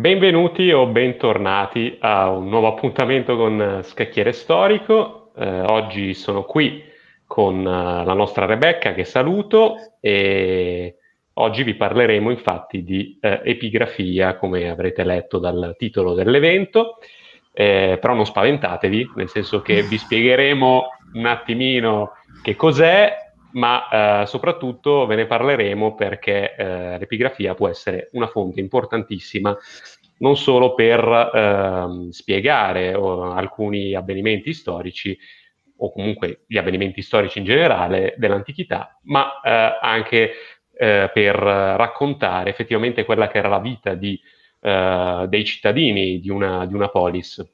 Benvenuti o bentornati a un nuovo appuntamento con eh, Scacchiere Storico. Eh, oggi sono qui con eh, la nostra Rebecca che saluto e oggi vi parleremo infatti di eh, epigrafia come avrete letto dal titolo dell'evento. Eh, però non spaventatevi, nel senso che vi spiegheremo un attimino che cos'è, ma eh, soprattutto ve ne parleremo perché eh, l'epigrafia può essere una fonte importantissima non solo per eh, spiegare o, alcuni avvenimenti storici o comunque gli avvenimenti storici in generale dell'antichità, ma eh, anche eh, per raccontare effettivamente quella che era la vita di, eh, dei cittadini di una, di una polis.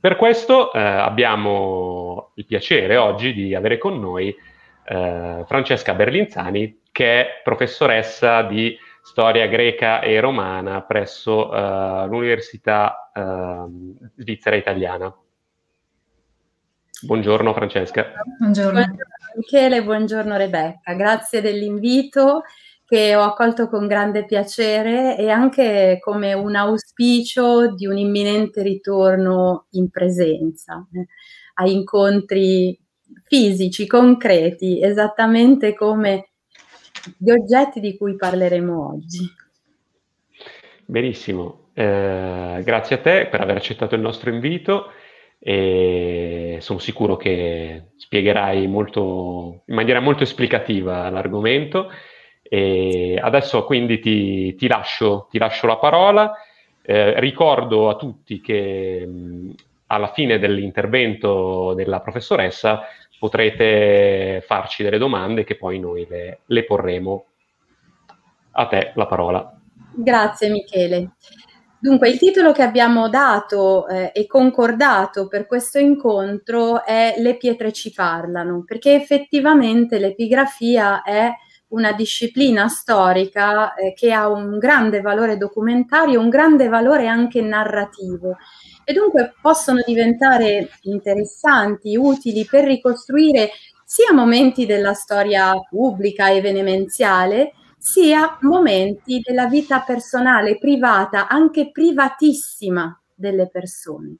Per questo abbiamo il piacere oggi di avere con noi eh, Francesca Berlinzani, che è professoressa di storia greca e romana presso eh, l'Università ehm, Svizzera Italiana. Buongiorno Francesca. buongiorno Michele, buongiorno Rebecca, grazie dell'invito che ho accolto con grande piacere e anche come un auspicio di un imminente ritorno in presenza eh, a incontri fisici, concreti, esattamente come gli oggetti di cui parleremo oggi. Benissimo, eh, grazie a te per aver accettato il nostro invito e sono sicuro che spiegherai molto, in maniera molto esplicativa l'argomento. E adesso quindi ti, ti, lascio, ti lascio, la parola. Eh, ricordo a tutti che mh, alla fine dell'intervento della professoressa potrete farci delle domande che poi noi le, le porremo. A te la parola. Grazie Michele. Dunque, il titolo che abbiamo dato eh, e concordato per questo incontro è Le pietre ci parlano, perché effettivamente l'epigrafia è una disciplina storica eh, che ha un grande valore documentario, un grande valore anche narrativo e dunque possono diventare interessanti, utili per ricostruire sia momenti della storia pubblica e evenemenziale, sia momenti della vita personale, privata, anche privatissima delle persone.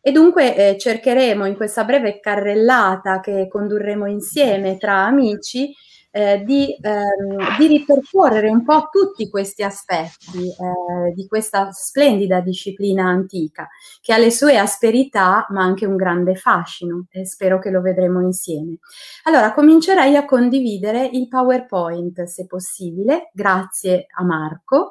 E dunque eh, cercheremo in questa breve carrellata che condurremo insieme tra amici eh, di, ehm, di, ripercorrere un po' tutti questi aspetti eh, di questa splendida disciplina antica, che ha le sue asperità ma anche un grande fascino e spero che lo vedremo insieme. Allora, comincerei a condividere il PowerPoint, se possibile, grazie a Marco.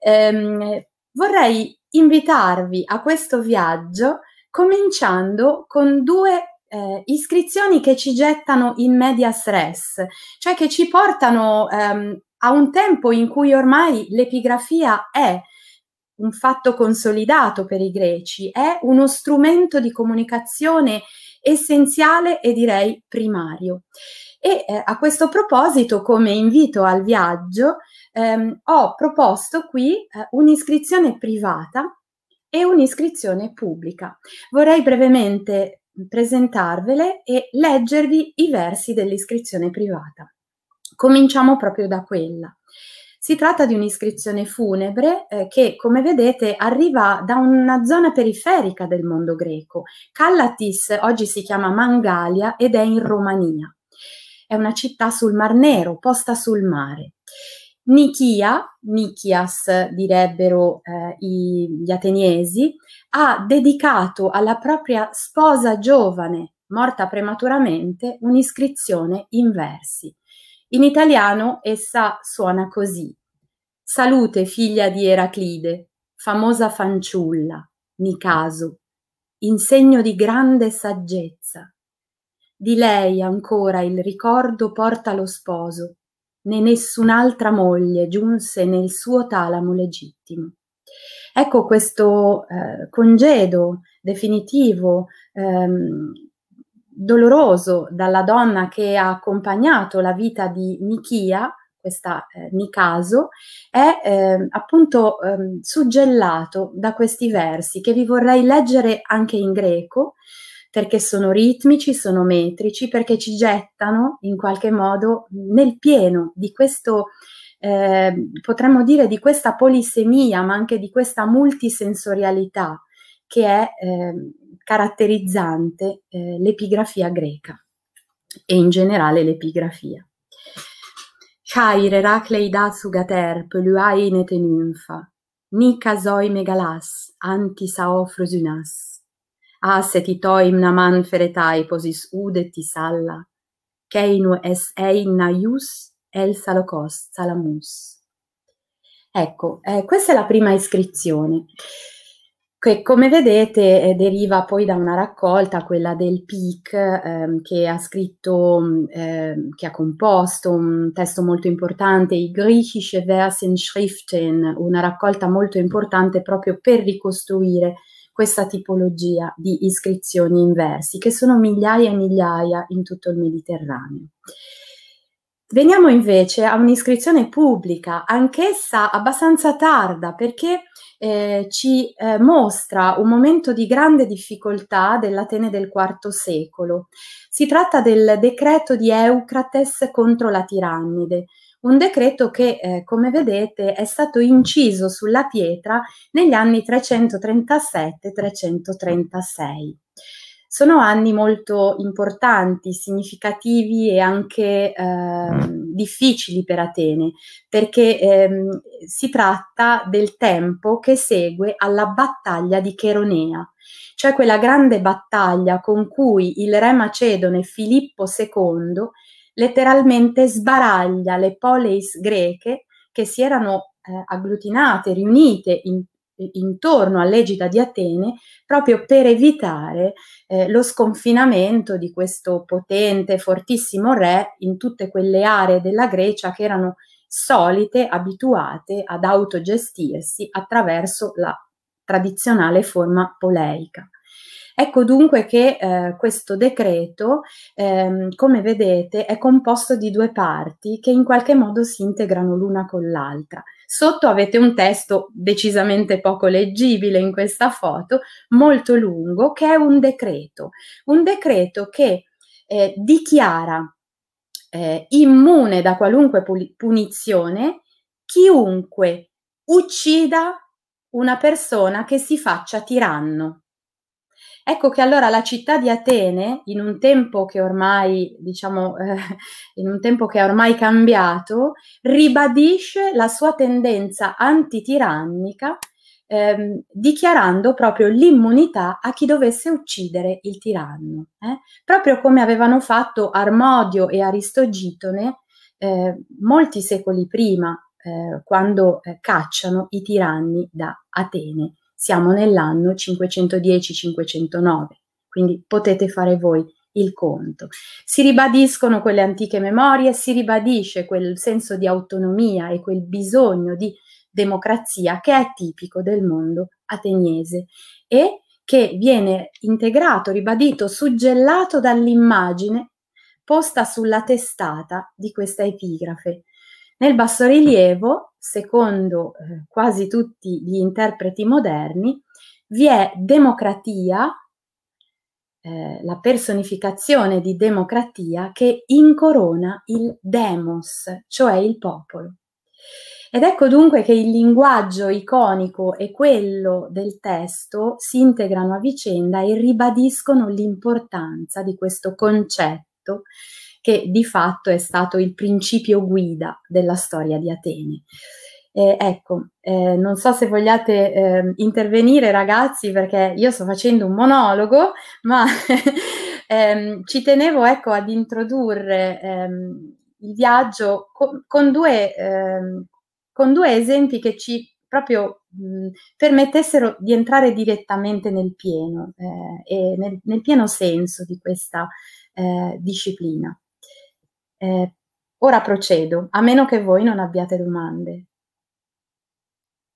Ehm, vorrei invitarvi a questo viaggio cominciando con due eh, iscrizioni che ci gettano in media stress, cioè che ci portano ehm, a un tempo in cui ormai l'epigrafia è un fatto consolidato per i greci, è uno strumento di comunicazione essenziale e direi primario. E eh, a questo proposito, come invito al viaggio, ehm, ho proposto qui eh, un'iscrizione privata e un'iscrizione pubblica. Vorrei brevemente presentarvele e leggervi i versi dell'iscrizione privata. Cominciamo proprio da quella. Si tratta di un'iscrizione funebre eh, che, come vedete, arriva da una zona periferica del mondo greco. Callatis oggi si chiama Mangalia ed è in Romania. È una città sul Mar Nero, posta sul mare. Nichia, Nichias direbbero eh, i, gli ateniesi, ha dedicato alla propria sposa giovane, morta prematuramente, un'iscrizione in versi. In italiano essa suona così. Salute figlia di Eraclide, famosa fanciulla, Nicasu, in segno di grande saggezza. Di lei ancora il ricordo porta lo sposo, né nessun'altra moglie giunse nel suo talamo legittimo. Ecco questo eh, congedo definitivo, ehm, doloroso dalla donna che ha accompagnato la vita di Nichia, questa eh, Nicaso, è eh, appunto eh, suggellato da questi versi che vi vorrei leggere anche in greco, perché sono ritmici, sono metrici, perché ci gettano in qualche modo nel pieno di questo, eh, potremmo dire, di questa polisemia, ma anche di questa multisensorialità che è eh, caratterizzante eh, l'epigrafia greca e in generale l'epigrafia. Chair Heracleidatsu gaterp, luai netenymfa, nica zoi megalas, antisaofrosunas aseti ah, toim assetito feretai posis udeti salla, keinu es einna ius el salocos salamus. Ecco, eh, questa è la prima iscrizione, che come vedete eh, deriva poi da una raccolta, quella del PIC, eh, che ha scritto, ehm, che ha composto un testo molto importante, i Griechische Versenschriften, una raccolta molto importante proprio per ricostruire eh, questa tipologia di iscrizioni in versi, che sono migliaia e migliaia in tutto il Mediterraneo. Veniamo invece a un'iscrizione pubblica, anch'essa abbastanza tarda, perché eh, ci eh, mostra un momento di grande difficoltà dell'Atene del IV secolo. Si tratta del decreto di Eucrates contro la tirannide, un decreto che, eh, come vedete, è stato inciso sulla pietra negli anni 337-336 sono anni molto importanti, significativi e anche eh, difficili per Atene, perché ehm, si tratta del tempo che segue alla battaglia di Cheronea, cioè quella grande battaglia con cui il re macedone Filippo II letteralmente sbaraglia le poleis greche che si erano eh, agglutinate, riunite in, intorno all'egida di Atene proprio per evitare eh, lo sconfinamento di questo potente, fortissimo re in tutte quelle aree della Grecia che erano solite, abituate ad autogestirsi attraverso la tradizionale forma poleica. Ecco dunque che eh, questo decreto, ehm, come vedete, è composto di due parti che in qualche modo si integrano l'una con l'altra. Sotto avete un testo decisamente poco leggibile in questa foto, molto lungo, che è un decreto. Un decreto che eh, dichiara eh, immune da qualunque punizione chiunque uccida una persona che si faccia tiranno. Ecco che allora la città di Atene, in un tempo che ormai, diciamo, eh, in un tempo che è ormai cambiato, ribadisce la sua tendenza antitirannica Ehm, dichiarando proprio l'immunità a chi dovesse uccidere il tiranno, eh? proprio come avevano fatto Armodio e Aristogitone eh, molti secoli prima, eh, quando eh, cacciano i tiranni da Atene. Siamo nell'anno 510-509, quindi potete fare voi il conto. Si ribadiscono quelle antiche memorie, si ribadisce quel senso di autonomia e quel bisogno di democrazia che è tipico del mondo ateniese e che viene integrato, ribadito, suggellato dall'immagine posta sulla testata di questa epigrafe nel bassorilievo, secondo eh, quasi tutti gli interpreti moderni, vi è democratia, eh, la personificazione di democratia che incorona il demos, cioè il popolo. Ed ecco dunque che il linguaggio iconico e quello del testo si integrano a vicenda e ribadiscono l'importanza di questo concetto che di fatto è stato il principio guida della storia di Atene. Eh, ecco, eh, non so se vogliate eh, intervenire ragazzi perché io sto facendo un monologo, ma ehm, ci tenevo ecco, ad introdurre ehm, il viaggio co- con, due, ehm, con, due, esempi che ci proprio mh, permettessero di entrare direttamente nel pieno eh, e nel, nel, pieno senso di questa eh, disciplina eh, ora procedo, a meno che voi non abbiate domande.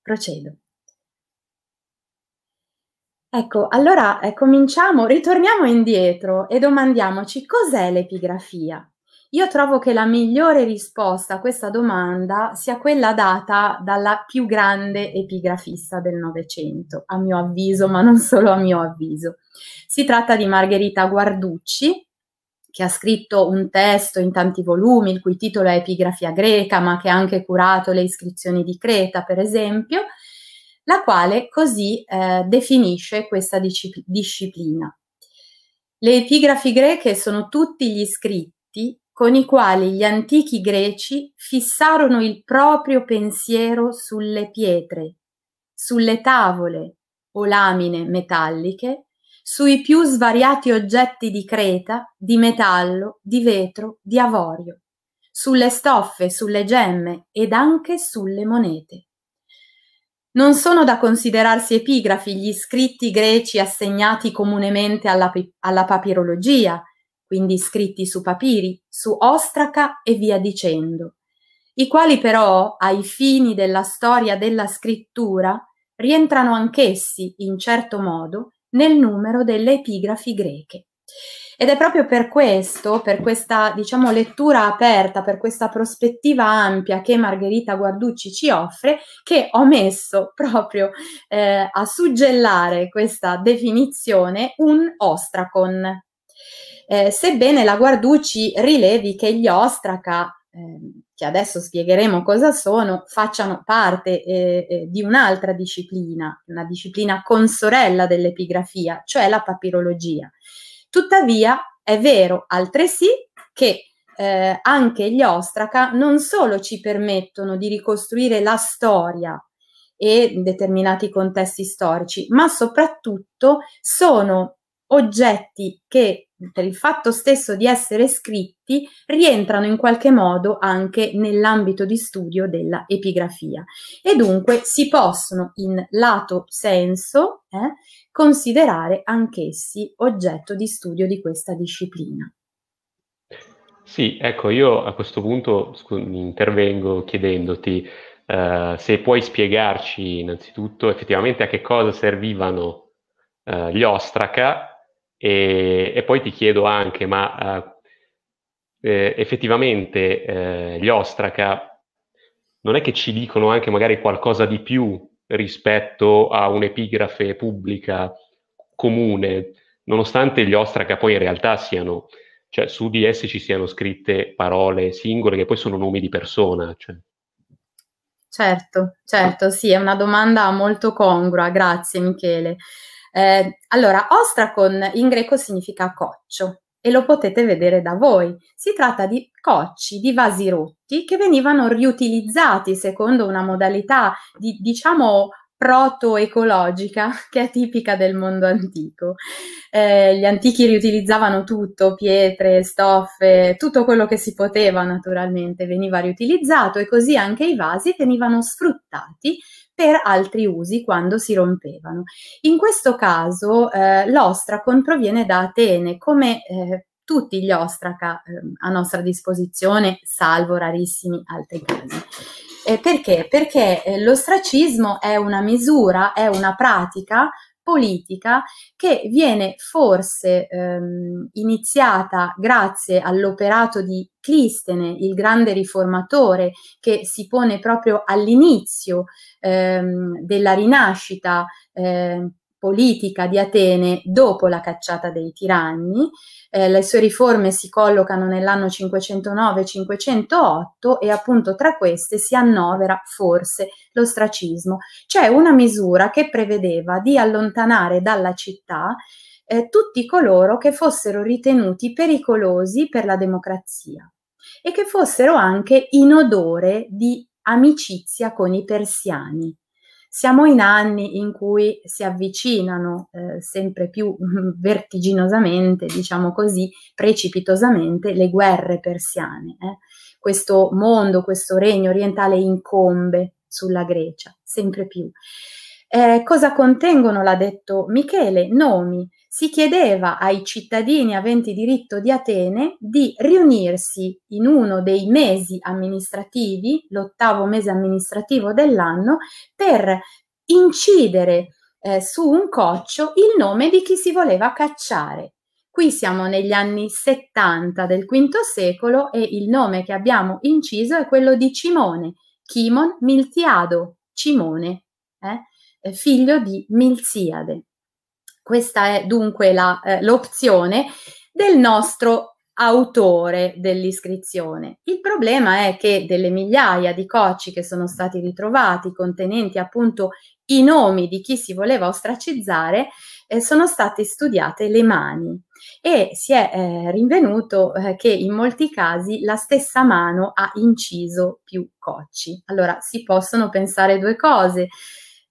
Procedo. Ecco, allora eh, cominciamo, ritorniamo indietro e domandiamoci cos'è l'epigrafia. Io trovo che la migliore risposta a questa domanda sia quella data dalla più grande epigrafista del Novecento, a mio avviso, ma non solo a mio avviso. Si tratta di Margherita Guarducci, che ha scritto un testo in tanti volumi, il cui titolo è Epigrafia greca, ma che ha anche curato le iscrizioni di Creta, per esempio, la quale così eh, definisce questa discipl- disciplina. Le epigrafi greche sono tutti gli scritti con i quali gli antichi greci fissarono il proprio pensiero sulle pietre, sulle tavole o lamine metalliche sui più svariati oggetti di creta, di metallo, di vetro, di avorio, sulle stoffe, sulle gemme ed anche sulle monete. Non sono da considerarsi epigrafi gli scritti greci assegnati comunemente alla, alla papirologia, quindi scritti su papiri, su ostraca e via dicendo, i quali però, ai fini della storia della scrittura, rientrano anch'essi, in certo modo, nel numero delle epigrafi greche. Ed è proprio per questo, per questa diciamo, lettura aperta, per questa prospettiva ampia che Margherita Guarducci ci offre, che ho messo proprio eh, a suggellare questa definizione un ostracon. Eh, sebbene la Guarducci rilevi che gli ostraca, eh, che adesso spiegheremo cosa sono, facciano parte eh, eh, di un'altra disciplina, una disciplina consorella dell'epigrafia, cioè la papirologia. Tuttavia è vero altresì che eh, anche gli ostraca non solo ci permettono di ricostruire la storia e determinati contesti storici, ma soprattutto sono oggetti che per il fatto stesso di essere scritti, rientrano in qualche modo anche nell'ambito di studio della epigrafia e dunque si possono in lato senso eh, considerare anch'essi oggetto di studio di questa disciplina. Sì, ecco, io a questo punto scu- intervengo chiedendoti eh, se puoi spiegarci innanzitutto effettivamente a che cosa servivano eh, gli ostraca e, e poi ti chiedo anche, ma eh, eh, effettivamente eh, gli ostraca non è che ci dicono anche magari qualcosa di più rispetto a un'epigrafe pubblica comune, nonostante gli ostraca poi in realtà siano, cioè su di essi ci siano scritte parole singole che poi sono nomi di persona. Cioè. Certo, certo, sì, è una domanda molto congrua, grazie Michele. Eh, allora, ostracon in greco significa coccio e lo potete vedere da voi. Si tratta di cocci, di vasi rotti che venivano riutilizzati secondo una modalità di, diciamo, proto-ecologica che è tipica del mondo antico. Eh, gli antichi riutilizzavano tutto, pietre, stoffe, tutto quello che si poteva naturalmente veniva riutilizzato e così anche i vasi venivano sfruttati per altri usi quando si rompevano. In questo caso eh, l'ostracon proviene da Atene, come eh, tutti gli ostraca eh, a nostra disposizione, salvo rarissimi altri casi. Eh, perché? Perché eh, l'ostracismo è una misura, è una pratica politica che viene forse ehm, iniziata grazie all'operato di Clistene, il grande riformatore che si pone proprio all'inizio ehm, della rinascita eh, politica di Atene dopo la cacciata dei tiranni. Eh, le sue riforme si collocano nell'anno 509-508 e appunto tra queste si annovera forse l'ostracismo. cioè una misura che prevedeva di allontanare dalla città eh, tutti coloro che fossero ritenuti pericolosi per la democrazia e che fossero anche in odore di amicizia con i persiani. Siamo in anni in cui si avvicinano eh, sempre più vertiginosamente, diciamo così, precipitosamente le guerre persiane. Eh. Questo mondo, questo regno orientale incombe sulla Grecia, sempre più. Eh, cosa contengono, l'ha detto Michele, nomi si chiedeva ai cittadini aventi diritto di Atene di riunirsi in uno dei mesi amministrativi, l'ottavo mese amministrativo dell'anno, per incidere eh, su un coccio il nome di chi si voleva cacciare. Qui siamo negli anni 70 del V secolo e il nome che abbiamo inciso è quello di Cimone, Chimon Miltiado, Cimone, eh, eh figlio di Milziade. Questa è dunque la, eh, l'opzione del nostro autore dell'iscrizione. Il problema è che delle migliaia di cocci che sono stati ritrovati contenenti appunto i nomi di chi si voleva ostracizzare, eh, sono state studiate le mani e si è eh, rinvenuto eh, che in molti casi la stessa mano ha inciso più cocci. Allora si possono pensare due cose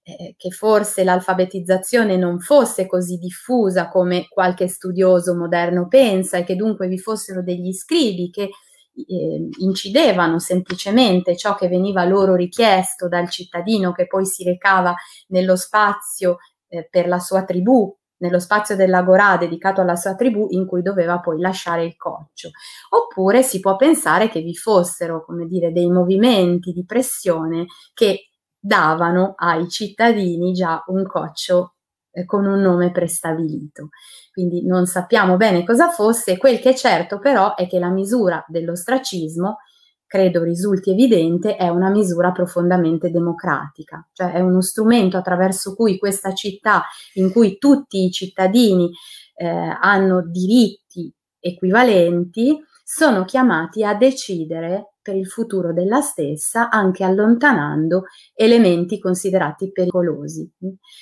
eh, che forse l'alfabetizzazione non fosse così diffusa come qualche studioso moderno pensa e che dunque vi fossero degli scrivi che eh, incidevano semplicemente ciò che veniva loro richiesto dal cittadino che poi si recava nello spazio eh, per la sua tribù nello spazio dell'agorà dedicato alla sua tribù in cui doveva poi lasciare il coccio. Oppure si può pensare che vi fossero, come dire, dei movimenti di pressione che davano ai cittadini già un coccio eh, con un nome prestabilito. Quindi non sappiamo bene cosa fosse, quel che è certo però è che la misura dell'ostracismo, credo risulti evidente, è una misura profondamente democratica, cioè è uno strumento attraverso cui questa città, in cui tutti i cittadini eh, hanno diritti equivalenti, sono chiamati a decidere per il futuro della stessa, anche allontanando elementi considerati pericolosi.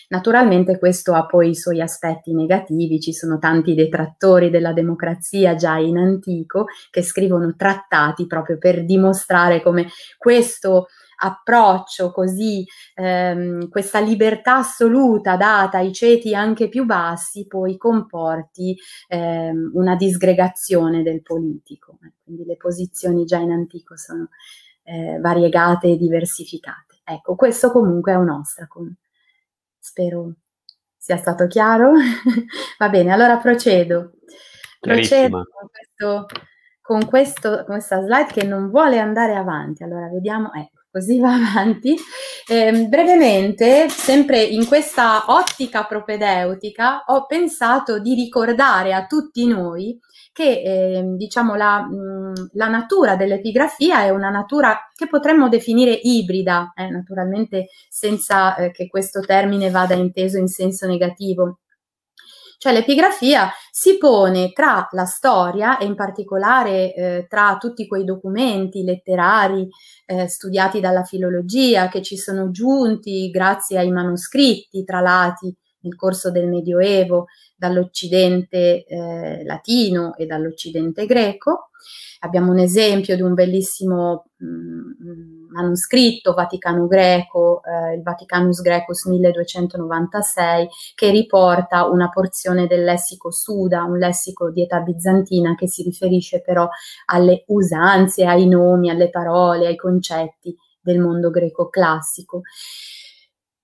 Naturalmente questo ha poi i suoi aspetti negativi, ci sono tanti detrattori della democrazia già in antico che scrivono trattati proprio per dimostrare come questo approccio così, ehm, questa libertà assoluta data ai ceti anche più bassi, poi comporti ehm, una disgregazione del politico. Quindi le posizioni già in antico sono eh, variegate e diversificate. Ecco, questo comunque è un ostracon. Spero sia stato chiaro. Va bene, allora procedo. Procedo con, questo, con, questo, con, questa slide che non vuole andare avanti. Allora vediamo, ecco così va avanti. Eh, brevemente, sempre in questa ottica propedeutica, ho pensato di ricordare a tutti noi che eh, diciamo la, mh, mm, la, natura dell'epigrafia è una natura che potremmo definire ibrida, eh, naturalmente senza eh, che questo termine vada inteso in senso negativo cioè l'epigrafia si pone tra la storia e in particolare eh, tra tutti quei documenti letterari eh, studiati dalla filologia che ci sono giunti grazie ai manoscritti tralati nel corso del Medioevo dall'Occidente eh, latino e dall'Occidente greco. Abbiamo un esempio di un bellissimo... Mh, mm, mm, manoscritto Vaticano greco, eh, il Vaticanus Grecus 1296, che riporta una porzione del lessico Suda, un lessico di età bizantina che si riferisce però alle usanze, ai nomi, alle parole, ai concetti del mondo greco classico.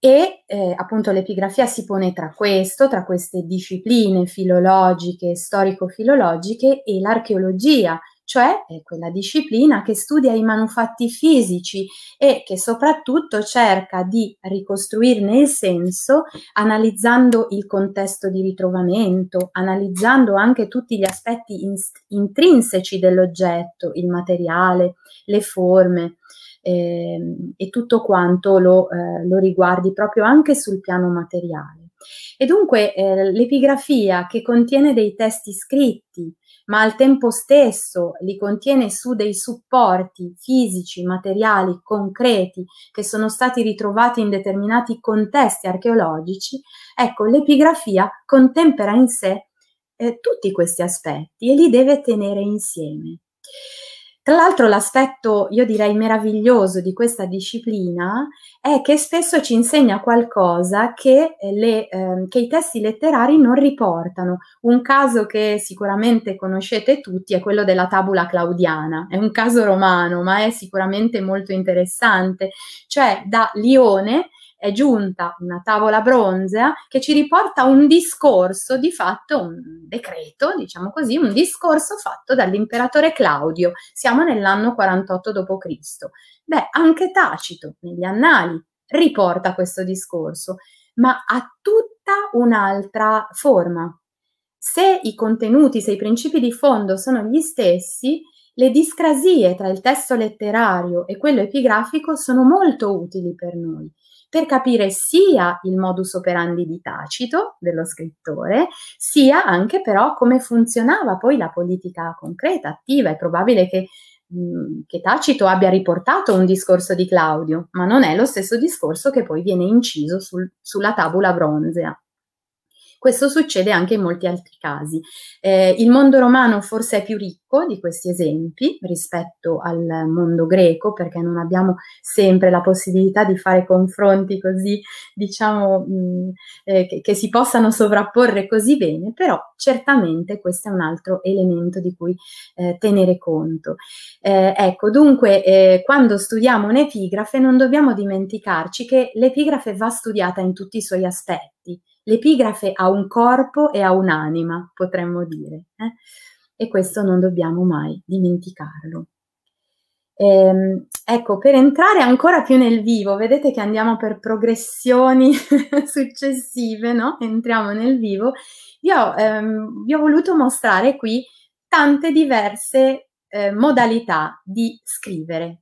E eh, appunto l'epigrafia si pone tra questo, tra queste discipline filologiche, storico-filologiche e l'archeologia, cioè è quella disciplina che studia i manufatti fisici e che soprattutto cerca di ricostruirne il senso analizzando il contesto di ritrovamento, analizzando anche tutti gli aspetti in intrinseci dell'oggetto, il materiale, le forme. Eh, e tutto quanto lo, eh, lo riguardi proprio anche sul piano materiale. E dunque eh, l'epigrafia che contiene dei testi scritti ma al tempo stesso li contiene su dei supporti fisici, materiali, concreti, che sono stati ritrovati in determinati contesti archeologici, ecco, l'epigrafia contempera in sé eh, tutti questi aspetti e li deve tenere insieme. Tra l'altro l'aspetto, io direi, meraviglioso di questa disciplina è che spesso ci insegna qualcosa che, eh, le, eh, che, i testi letterari non riportano. Un caso che sicuramente conoscete tutti è quello della tabula claudiana, è un caso romano, ma è sicuramente molto interessante. Cioè da Lione è giunta una tavola bronzea che ci riporta un discorso, di fatto un decreto, diciamo così, un discorso fatto dall'imperatore Claudio. Siamo nell'anno 48 d.C. Beh, anche Tacito negli annali riporta questo discorso, ma ha tutta un'altra forma. Se i contenuti, se i principi di fondo sono gli stessi, le discrasie tra il testo letterario e quello epigrafico sono molto utili per noi per capire sia il modus operandi di Tacito, dello scrittore, sia anche però come funzionava poi la politica concreta, attiva. È probabile che, mm, che Tacito abbia riportato un discorso di Claudio, ma non è lo stesso discorso che poi viene inciso sul, sulla tavola bronzea. Questo succede anche in molti altri casi. Eh, il mondo romano forse è più ricco di questi esempi rispetto al mondo greco, perché non abbiamo sempre la possibilità di fare confronti così, diciamo, mh, mm, eh, che, che si possano sovrapporre così bene, però certamente questo è un altro elemento di cui eh, tenere conto. Eh, ecco, dunque, eh, quando studiamo un'epigrafe non dobbiamo dimenticarci che l'epigrafe va studiata in tutti i suoi aspetti. L'epigrafe ha un corpo e ha un'anima, potremmo dire, eh? e questo non dobbiamo mai dimenticarlo. Ehm, ecco, per entrare ancora più nel vivo, vedete che andiamo per progressioni successive, no? Entriamo nel vivo. io ehm, vi ho voluto mostrare qui tante diverse eh, modalità di scrivere,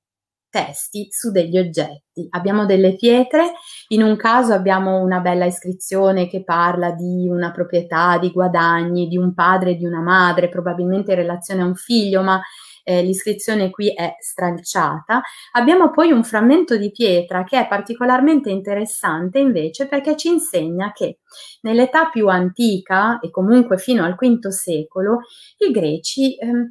testi su degli oggetti. Abbiamo delle pietre, in un caso abbiamo una bella iscrizione che parla di una proprietà, di guadagni, di un padre, e di una madre, probabilmente in relazione a un figlio, ma eh, l'iscrizione qui è stralciata. Abbiamo poi un frammento di pietra che è particolarmente interessante invece perché ci insegna che nell'età più antica e comunque fino al V secolo i greci ehm,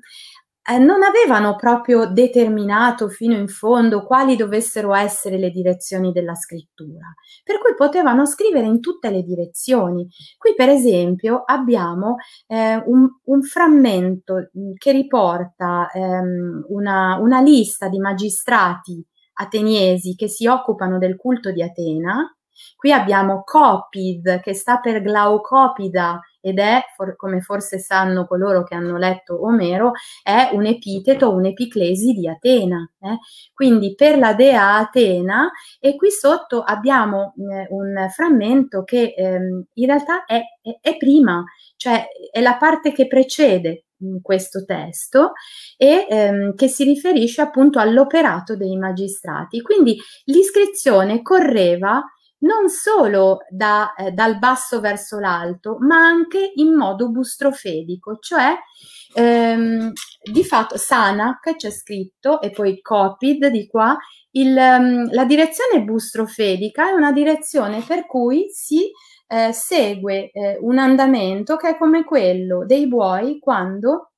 eh, non avevano proprio determinato fino in fondo quali dovessero essere le direzioni della scrittura, per cui potevano scrivere in tutte le direzioni. Qui per esempio abbiamo eh, un, un, frammento mm, che riporta ehm, una, una lista di magistrati ateniesi che si occupano del culto di Atena Qui abbiamo COPID che sta per glaucopida ed è, for, come forse sanno coloro che hanno letto Omero, è un epiteto, un'epiclesi di Atena. Eh? Quindi per la dea Atena e qui sotto abbiamo eh, un frammento che ehm, in realtà è, è, è prima, cioè è la parte che precede mm, questo testo e ehm, che si riferisce appunto all'operato dei magistrati. Quindi l'iscrizione correva non solo da, eh, dal basso verso l'alto, ma anche in modo bustrofedico, cioè ehm, di fatto Sanac c'è scritto e poi Copid di qua, il, ehm, la direzione bustrofedica è una direzione per cui si eh, segue eh, un andamento che è come quello dei buoi quando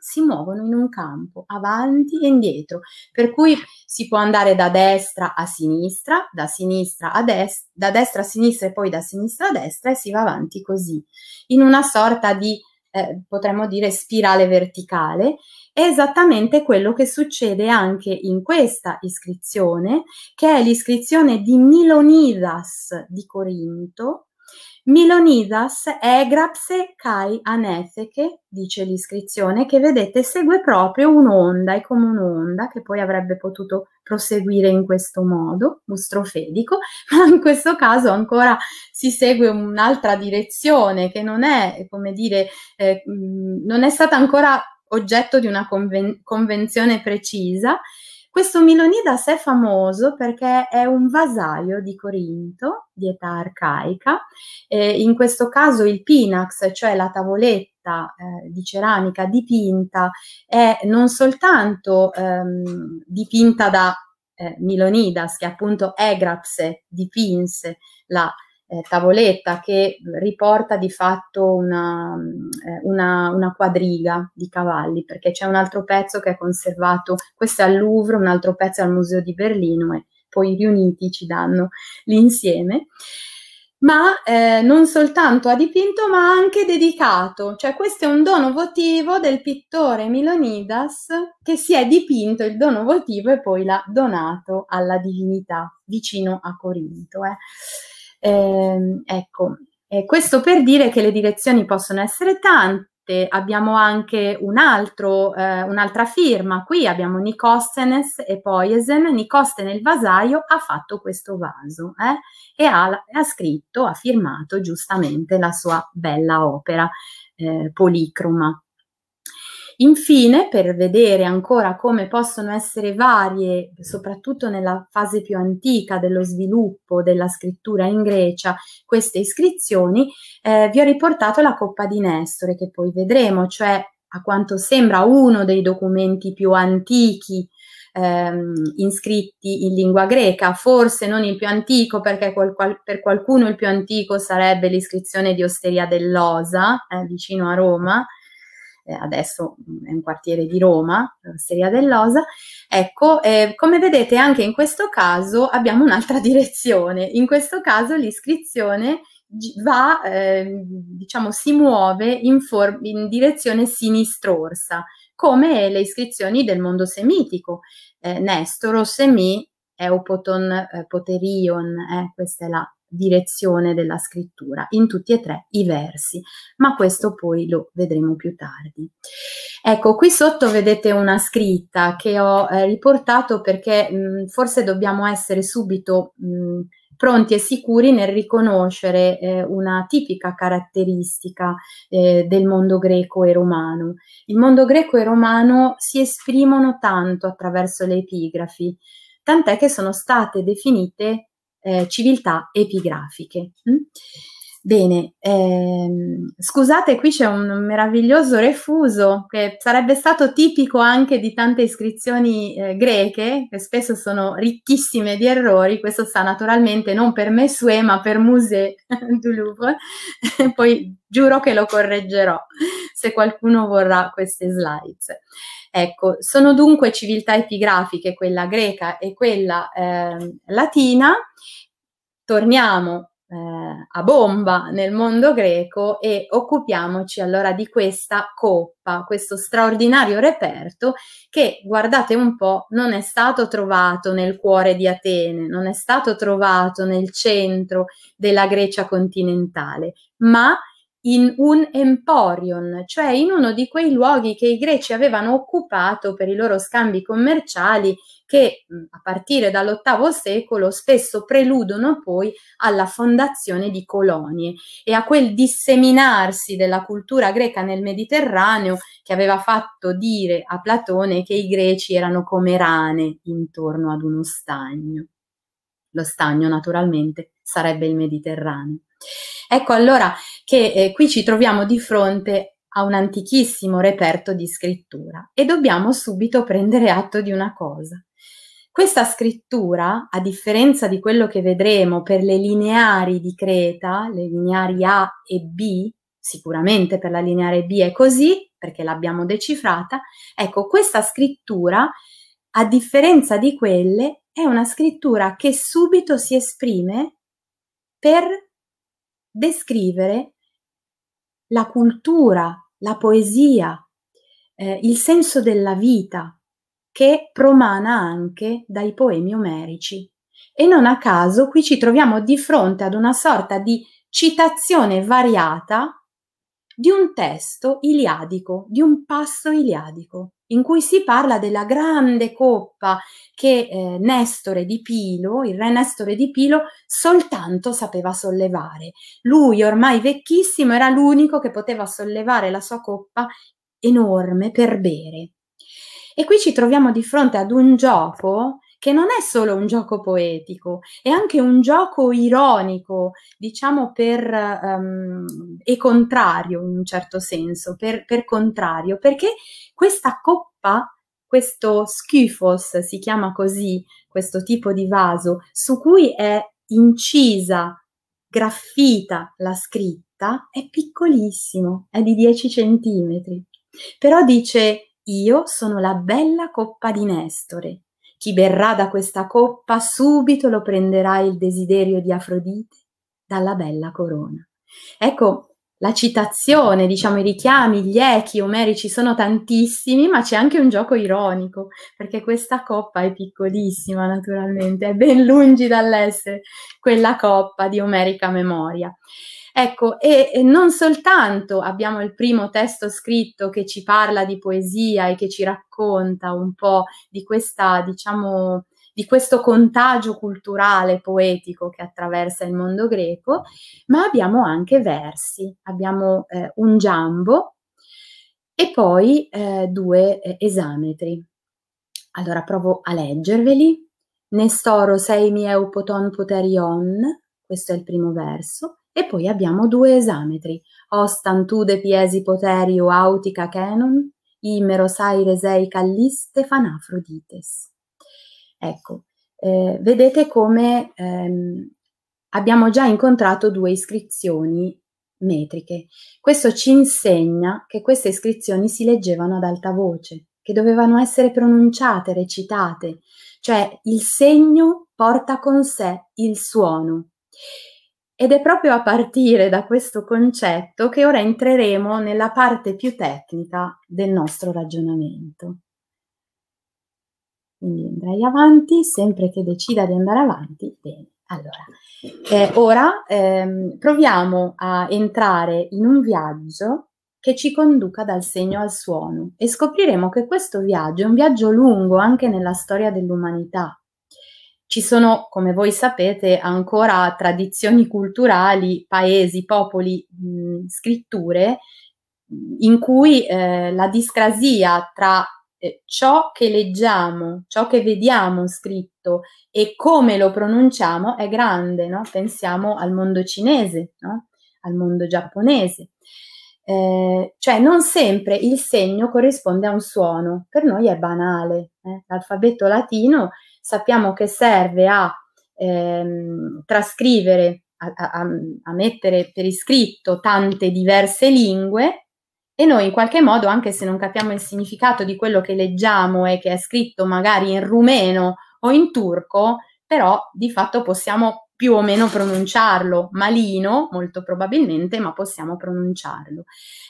si muovono in un campo, avanti e indietro, per cui si può andare da destra a sinistra, da sinistra a destra, da destra a sinistra e poi da sinistra a destra e si va avanti così, in una sorta di, eh, potremmo dire, spirale verticale. È esattamente quello che succede anche in questa iscrizione, che è l'iscrizione di Milonidas di Corinto, Milonidas Egrapse Kai Anetheche, dice l'iscrizione, che vedete segue proprio un'onda, è come un'onda che poi avrebbe potuto proseguire in questo modo, bustrofedico, ma in questo caso ancora si segue un'altra direzione che non è, come dire, eh, non è stata ancora oggetto di una conven- convenzione precisa questo Milonidas è famoso perché è un vasaio di Corinto, di età arcaica, eh, in questo caso il pinax, cioè la tavoletta eh, di ceramica dipinta è non soltanto ehm, dipinta da eh, Milonidas, che appunto Egrapse dipinse la eh, tavoletta che riporta di fatto una, eh, una, una, quadriga di cavalli, perché c'è un altro pezzo che è conservato, questo è al Louvre, un altro pezzo è al Museo di Berlino e poi riuniti ci danno l'insieme ma eh, non soltanto ha dipinto, ma ha anche dedicato. Cioè, questo è un dono votivo del pittore Milonidas che si è dipinto il dono votivo e poi l'ha donato alla divinità vicino a Corinto. Eh. Eh, ecco, eh, questo per dire che le direzioni possono essere tante. Abbiamo anche un altro, eh, un'altra firma, qui abbiamo Nicostenes e Poiesen. Nicostene il vasaio ha fatto questo vaso eh, e ha, ha, scritto, ha firmato giustamente la sua bella opera eh, policroma. Infine, per vedere ancora come possono essere varie, soprattutto nella fase più antica dello sviluppo della scrittura in Grecia, queste iscrizioni, eh, vi ho riportato la Coppa di Nestore, che poi vedremo, cioè a quanto sembra uno dei documenti più antichi ehm, iscritti in lingua greca, forse non il più antico perché qual, qual, per qualcuno il più antico sarebbe l'iscrizione di Osteria dell'Osa, eh, vicino a Roma, eh, adesso mm, è un quartiere di Roma, Seria dell'Osa. Ecco, eh, come vedete anche in questo caso abbiamo un'altra direzione. In questo caso l'iscrizione va, eh, diciamo, si muove in, for- in direzione sinistrorsa, come le iscrizioni del mondo semitico. Eh, Nestoro, Semi, Eupoton, eh, Poterion, eh, questa è la direzione della scrittura, in tutti e tre i versi, ma questo poi lo vedremo più tardi. Ecco, qui sotto vedete una scritta che ho eh, riportato perché mh, mm, forse dobbiamo essere subito mh, mm, pronti e sicuri nel riconoscere eh, una tipica caratteristica eh, del mondo greco e romano. Il mondo greco e romano si esprimono tanto attraverso le epigrafi, tant'è che sono state definite eh, civiltà epigrafiche. Mm? Bene, ehm, scusate, qui c'è un meraviglioso refuso che sarebbe stato tipico anche di tante iscrizioni eh, greche, che spesso sono ricchissime di errori. Questo sta naturalmente non per Messue, ma per Musée du Louvre. Poi giuro che lo correggerò se qualcuno vorrà queste slides. Ecco, sono dunque civiltà epigrafiche, quella greca e quella eh, latina torniamo eh, a bomba nel mondo greco e occupiamoci allora di questa coppa, questo straordinario reperto che, guardate un po', non è stato trovato nel cuore di Atene, non è stato trovato nel centro della Grecia continentale, ma in un emporion, cioè in uno di quei luoghi che i greci avevano occupato per i loro scambi commerciali che mm, a partire dall'VIII secolo spesso preludono poi alla fondazione di colonie e a quel disseminarsi della cultura greca nel Mediterraneo che aveva fatto dire a Platone che i greci erano come rane intorno ad uno stagno. Lo stagno naturalmente sarebbe il Mediterraneo. Ecco allora che eh, qui ci troviamo di fronte a un antichissimo reperto di scrittura e dobbiamo subito prendere atto di una cosa. Questa scrittura, a differenza di quello che vedremo per le lineari di Creta, le lineari A e B, sicuramente per la lineare B è così, perché l'abbiamo decifrata, ecco, questa scrittura, a differenza di quelle, è una scrittura che subito si esprime per descrivere la cultura, la poesia, eh, il senso della vita che promana anche dai poemi omerici. E non a caso qui ci troviamo di fronte ad una sorta di citazione variata di un testo iliadico, di un passo iliadico in cui si parla della grande coppa che eh, Nestore di Pilo, il re Nestore di Pilo, soltanto sapeva sollevare. Lui, ormai vecchissimo, era l'unico che poteva sollevare la sua coppa enorme per bere. E qui ci troviamo di fronte ad un gioco che non è solo un gioco poetico, è anche un gioco ironico, diciamo per um, e contrario in un certo senso, per, per contrario, perché questa coppa, questo schifos si chiama così, questo tipo di vaso, su cui è incisa, graffita la scritta, è piccolissimo, è di 10 centimetri. Però dice io sono la bella coppa di Nestore, chi berrà da questa coppa subito lo prenderà il desiderio di Afrodite dalla bella corona. Ecco, la citazione, diciamo i richiami, gli echi omerici sono tantissimi, ma c'è anche un gioco ironico, perché questa coppa è piccolissima naturalmente, è ben lungi dall'essere quella coppa di omerica memoria. Ecco, e, e non soltanto abbiamo il primo testo scritto che ci parla di poesia e che ci racconta un po' di questa, diciamo, di questo contagio culturale poetico che attraversa il mondo greco, ma abbiamo anche versi, abbiamo eh, un giambo e poi eh, due eh, esametri. Allora provo a leggerveli. Nestoro sei seimi eupoton poterion, questo è il primo verso, e poi abbiamo due esametri, ostantude piesi poterio autica canon, imero saire sei calliste fanafrodites. Ecco, eh, vedete come ehm, abbiamo già incontrato due iscrizioni metriche. Questo ci insegna che queste iscrizioni si leggevano ad alta voce, che dovevano essere pronunciate, recitate, cioè il segno porta con sé il suono. Ed è proprio a partire da questo concetto che ora entreremo nella parte più tecnica del nostro ragionamento. Quindi andrai avanti, sempre che decida di andare avanti, bene. Allora, eh, ora ehm, proviamo a entrare in un viaggio che ci conduca dal segno al suono e scopriremo che questo viaggio è un viaggio lungo anche nella storia dell'umanità, ci sono, come voi sapete, ancora tradizioni culturali, paesi, popoli, mh, mm, scritture mm, in cui eh, la discrasia tra eh, ciò che leggiamo, ciò che vediamo scritto e come lo pronunciamo è grande, no? pensiamo al mondo cinese, no? al mondo giapponese. Eh, cioè non sempre il segno corrisponde a un suono, per noi è banale, eh. l'alfabeto latino sappiamo che serve a ehm, trascrivere, a, a, a mettere per iscritto tante diverse lingue e noi in qualche modo, anche se non capiamo il significato di quello che leggiamo e che è scritto magari in rumeno o in turco, però di fatto possiamo più o meno pronunciarlo, malino molto probabilmente, ma possiamo pronunciarlo.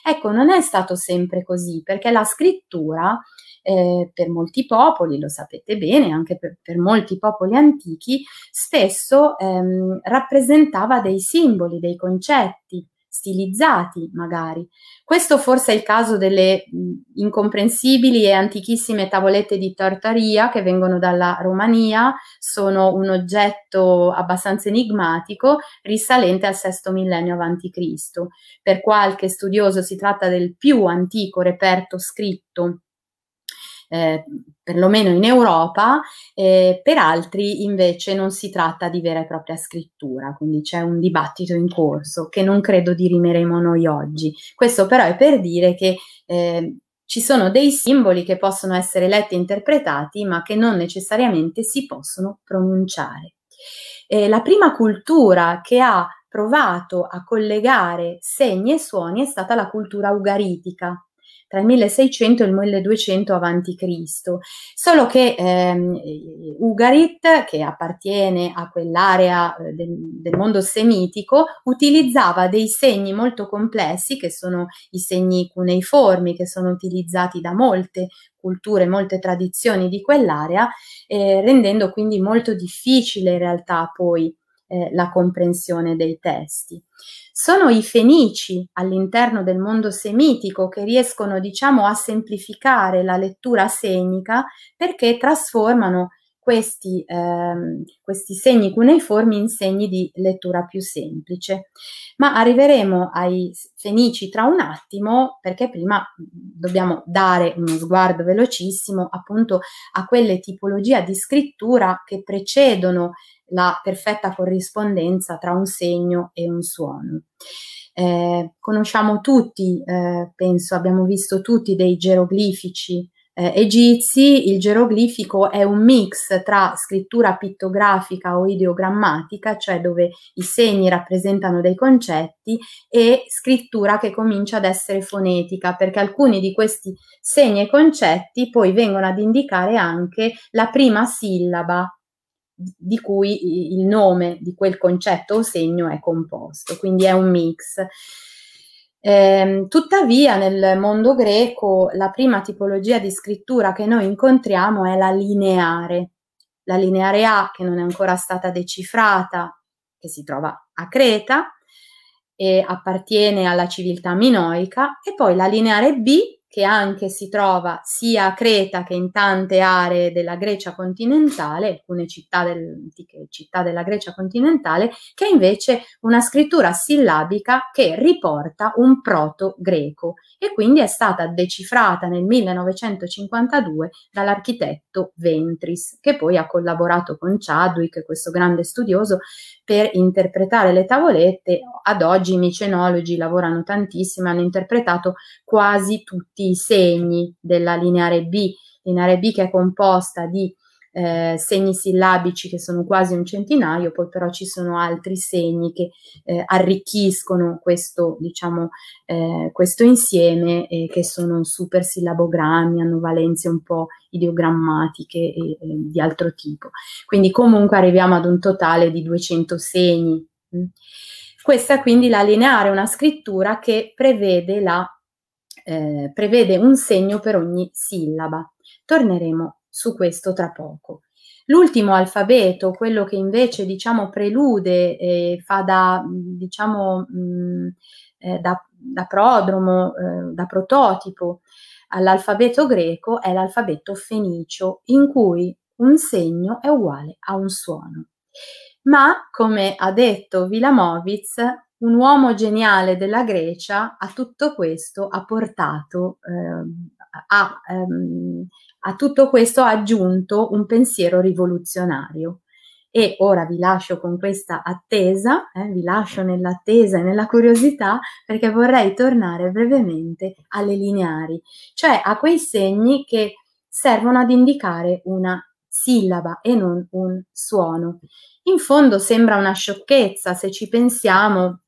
Ecco, non è stato sempre così, perché la scrittura eh, per molti popoli, lo sapete bene, anche per, per molti popoli antichi, spesso ehm, rappresentava dei simboli, dei concetti stilizzati magari. Questo forse è il caso delle incomprensibili e antichissime tavolette di tartaria che vengono dalla Romania, sono un oggetto abbastanza enigmatico risalente al VI millennio a.C. Per qualche studioso si tratta del più antico reperto scritto eh, perlomeno in Europa, eh, per altri invece non si tratta di vera e propria scrittura, quindi c'è un dibattito in corso che non credo dirimeremo noi oggi. Questo però è per dire che eh, ci sono dei simboli che possono essere letti e interpretati, ma che non necessariamente si possono pronunciare. Eh, la prima cultura che ha provato a collegare segni e suoni è stata la cultura ugaritica, tra il 1600 e il 1200 avanti Cristo. Solo che ehm, Ugarit, che appartiene a quell'area eh, del, del, mondo semitico, utilizzava dei segni molto complessi, che sono i segni cuneiformi, che sono utilizzati da molte culture, molte tradizioni di quell'area, eh, rendendo quindi molto difficile in realtà poi eh, la comprensione dei testi. Sono i fenici all'interno del mondo semitico che riescono, diciamo, a semplificare la lettura semica perché trasformano questi, ehm, questi, segni cuneiformi in segni di lettura più semplice. Ma arriveremo ai fenici tra un attimo, perché prima mm, dobbiamo dare uno sguardo velocissimo appunto a quelle tipologie di scrittura che precedono la perfetta corrispondenza tra un segno e un suono. Eh, conosciamo tutti, eh, penso abbiamo visto tutti dei geroglifici eh, egizi, il geroglifico è un mix tra scrittura pittografica o ideogrammatica, cioè dove i segni rappresentano dei concetti, e scrittura che comincia ad essere fonetica, perché alcuni di questi segni e concetti poi vengono ad indicare anche la prima sillaba di cui il nome di quel concetto o segno è composto, quindi è un mix. Eh, tuttavia nel mondo greco la prima tipologia di scrittura che noi incontriamo è la lineare, la lineare A che non è ancora stata decifrata, che si trova a Creta e appartiene alla civiltà minoica, e poi la lineare B che anche si trova sia a Creta che in tante aree della Grecia continentale, alcune città, del, città della Grecia continentale, che è invece una scrittura sillabica che riporta un proto-greco e quindi è stata decifrata nel 1952 dall'architetto Ventris, che poi ha collaborato con Chadwick, questo grande studioso, per interpretare le tavolette. Ad oggi i micenologi lavorano tantissimo, hanno interpretato quasi tutti tutti i segni della lineare B, lineare B che è composta di eh, segni sillabici che sono quasi un centinaio, poi però ci sono altri segni che eh, arricchiscono questo, diciamo, eh, questo insieme eh, che sono super sillabogrammi, hanno valenze un po' ideogrammatiche e, e, eh, di altro tipo. Quindi comunque arriviamo ad un totale di 200 segni. Mm. Questa quindi la lineare, una scrittura che prevede la eh, prevede un segno per ogni sillaba. Torneremo su questo tra poco. L'ultimo alfabeto, quello che invece diciamo prelude e fa da, diciamo, mh, mm, eh, da, da, prodromo, eh, da prototipo all'alfabeto greco, è l'alfabeto fenicio, in cui un segno è uguale a un suono. Ma, come ha detto Vilamovitz, un uomo geniale della Grecia a tutto questo ha portato, eh, a, ehm, a ehm, tutto questo ha aggiunto un pensiero rivoluzionario. E ora vi lascio con questa attesa, eh, vi lascio nell'attesa e nella curiosità perché vorrei tornare brevemente alle lineari, cioè a quei segni che servono ad indicare una sillaba e non un suono. In fondo sembra una sciocchezza se ci pensiamo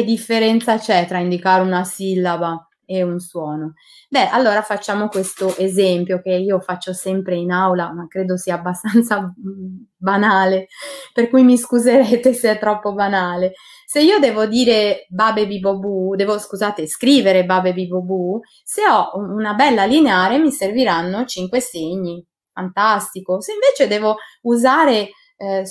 che differenza c'è tra indicare una sillaba e un suono? Beh, allora facciamo questo esempio che io faccio sempre in aula, ma credo sia abbastanza banale, per cui mi scuserete se è troppo banale. Se io devo dire babe bibobu, devo scusate, scrivere babe bibobu, se ho una bella lineare mi serviranno cinque segni. Fantastico. Se invece devo usare eh,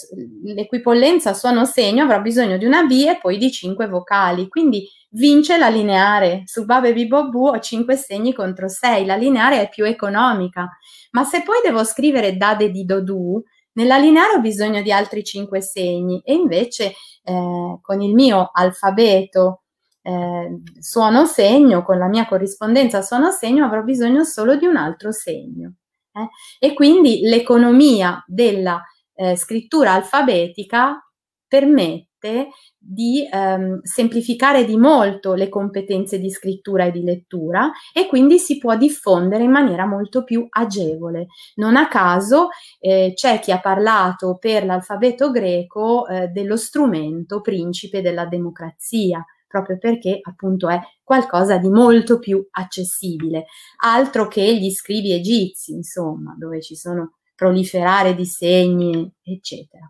l'equipollenza suono-segno avrà bisogno di una B e poi di cinque vocali, quindi vince la lineare. Su Babe Bibobu ho cinque segni contro sei, la lineare è più economica. Ma se poi devo scrivere Dade di Dodu, nella lineare ho bisogno di altri cinque segni e invece eh, con il mio alfabeto eh, suono segno, con la mia corrispondenza suono segno, avrò bisogno solo di un altro segno. Eh? E quindi l'economia della eh, scrittura alfabetica permette di ehm, semplificare di molto le competenze di scrittura e di lettura e quindi si può diffondere in maniera molto più agevole. Non a caso eh, c'è chi ha parlato per l'alfabeto greco eh, dello strumento principe della democrazia, proprio perché appunto è qualcosa di molto più accessibile, altro che gli scrivi egizi, insomma, dove ci sono proliferare di segni, eccetera.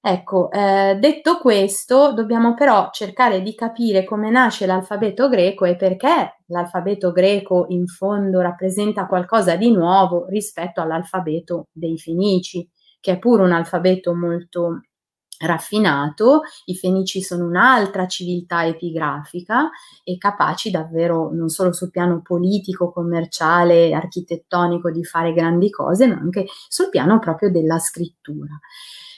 Ecco, eh, detto questo, dobbiamo però cercare di capire come nasce l'alfabeto greco e perché l'alfabeto greco in fondo rappresenta qualcosa di nuovo rispetto all'alfabeto dei fenici, che è pure un alfabeto molto raffinato, i fenici sono un'altra civiltà epigrafica e capaci davvero non solo sul piano politico, commerciale, architettonico di fare grandi cose, ma anche sul piano proprio della scrittura.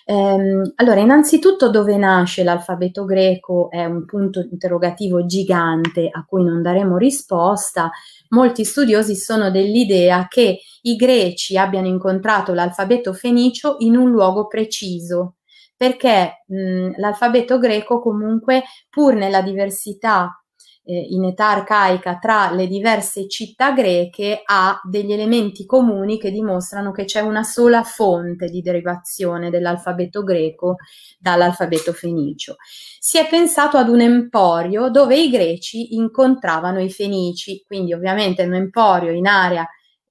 Ehm, allora, innanzitutto dove nasce l'alfabeto greco è un punto interrogativo gigante a cui non daremo risposta. Molti studiosi sono dell'idea che i greci abbiano incontrato l'alfabeto fenicio in un luogo preciso, perché mh, mhmm, l'alfabeto greco comunque, pur nella diversità eh, in età arcaica tra le diverse città greche, ha degli elementi comuni che dimostrano che c'è una sola fonte di derivazione dell'alfabeto greco dall'alfabeto fenicio. Si è pensato ad un emporio dove i greci incontravano i fenici, quindi ovviamente un emporio in area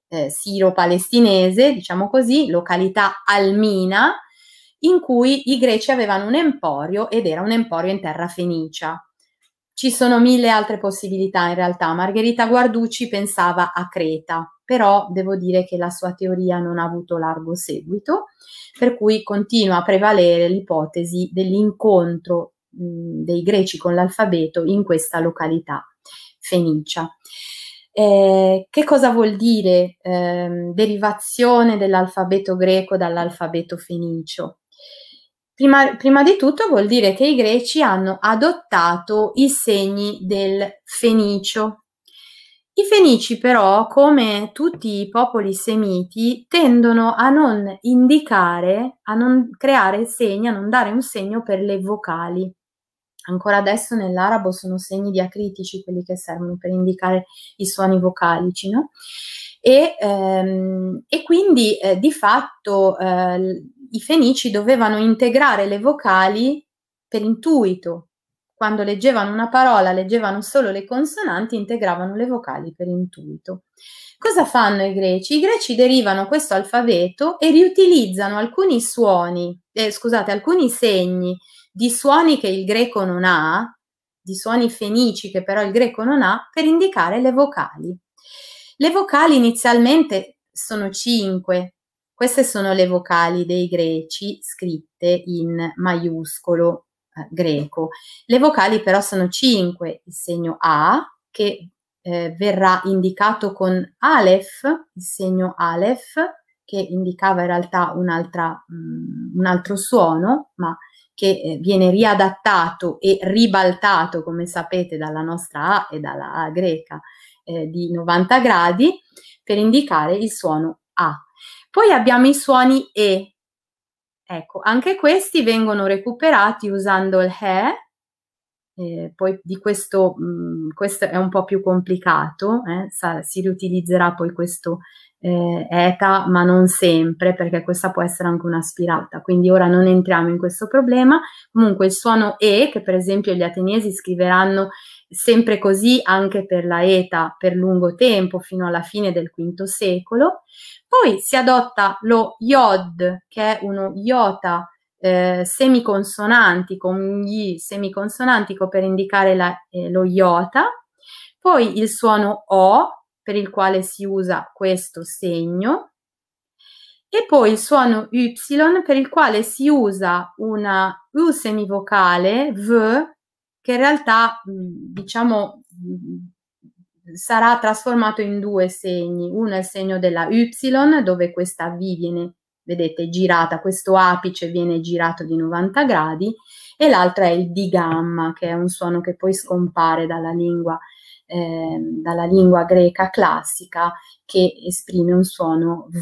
eh, siro-palestinese, diciamo così, località almina, in cui i greci avevano un emporio ed era un emporio in terra fenicia. Ci sono mille altre possibilità in realtà. Margherita Guarducci pensava a Creta, però devo dire che la sua teoria non ha avuto largo seguito, per cui continua a prevalere l'ipotesi dell'incontro mh, dei greci con l'alfabeto in questa località fenicia. Eh, che cosa vuol dire eh, derivazione dell'alfabeto greco dall'alfabeto fenicio? Prima, prima di tutto vuol dire che i greci hanno adottato i segni del fenicio. I fenici però, come tutti i popoli semiti, tendono a non indicare, a non creare segni, a non dare un segno per le vocali. Ancora adesso nell'arabo sono segni diacritici quelli che servono per indicare i suoni vocalici, no? E, ehm, e quindi eh, di fatto eh, i fenici dovevano integrare le vocali per intuito. Quando leggevano una parola, leggevano solo le consonanti, integravano le vocali per intuito. Cosa fanno i greci? I greci derivano questo alfabeto e riutilizzano alcuni suoni, eh, scusate, alcuni segni di suoni che il greco non ha, di suoni fenici che però il greco non ha, per indicare le vocali. Le vocali inizialmente sono cinque, queste sono le vocali dei greci scritte in maiuscolo eh, greco. Le vocali però sono cinque, il segno A che eh, verrà indicato con Aleph, il segno Aleph che indicava in realtà mh, mm, un altro suono, ma che eh, viene riadattato e ribaltato, come sapete, dalla nostra A e dalla A greca eh, di 90 gradi per indicare il suono A. Poi abbiamo i suoni E. Ecco, anche questi vengono recuperati usando il He. Eh, poi di questo, mh, mm, questo è un po' più complicato, eh, sa, si riutilizzerà poi questo eh, eta, ma non sempre, perché questa può essere anche un'aspirata. Quindi ora non entriamo in questo problema. Comunque il suono E, che per esempio gli ateniesi scriveranno sempre così anche per la ETA per lungo tempo, fino alla fine del V secolo. Poi si adotta lo iod, che è uno iota eh, semiconsonantico, un gli semiconsonantico per indicare la, eh, lo iota, poi il suono O, per il quale si usa questo segno, e poi il suono Y, per il quale si usa una U semivocale, V, che in realtà mhmm, diciamo mhmm, sarà trasformato in due segni. Uno è il segno della Y, dove questa V viene, vedete, girata, questo apice viene girato di 90 gradi, e l'altro è il di gamma, che è un suono che poi scompare dalla lingua, eh, dalla lingua greca classica, che esprime un suono V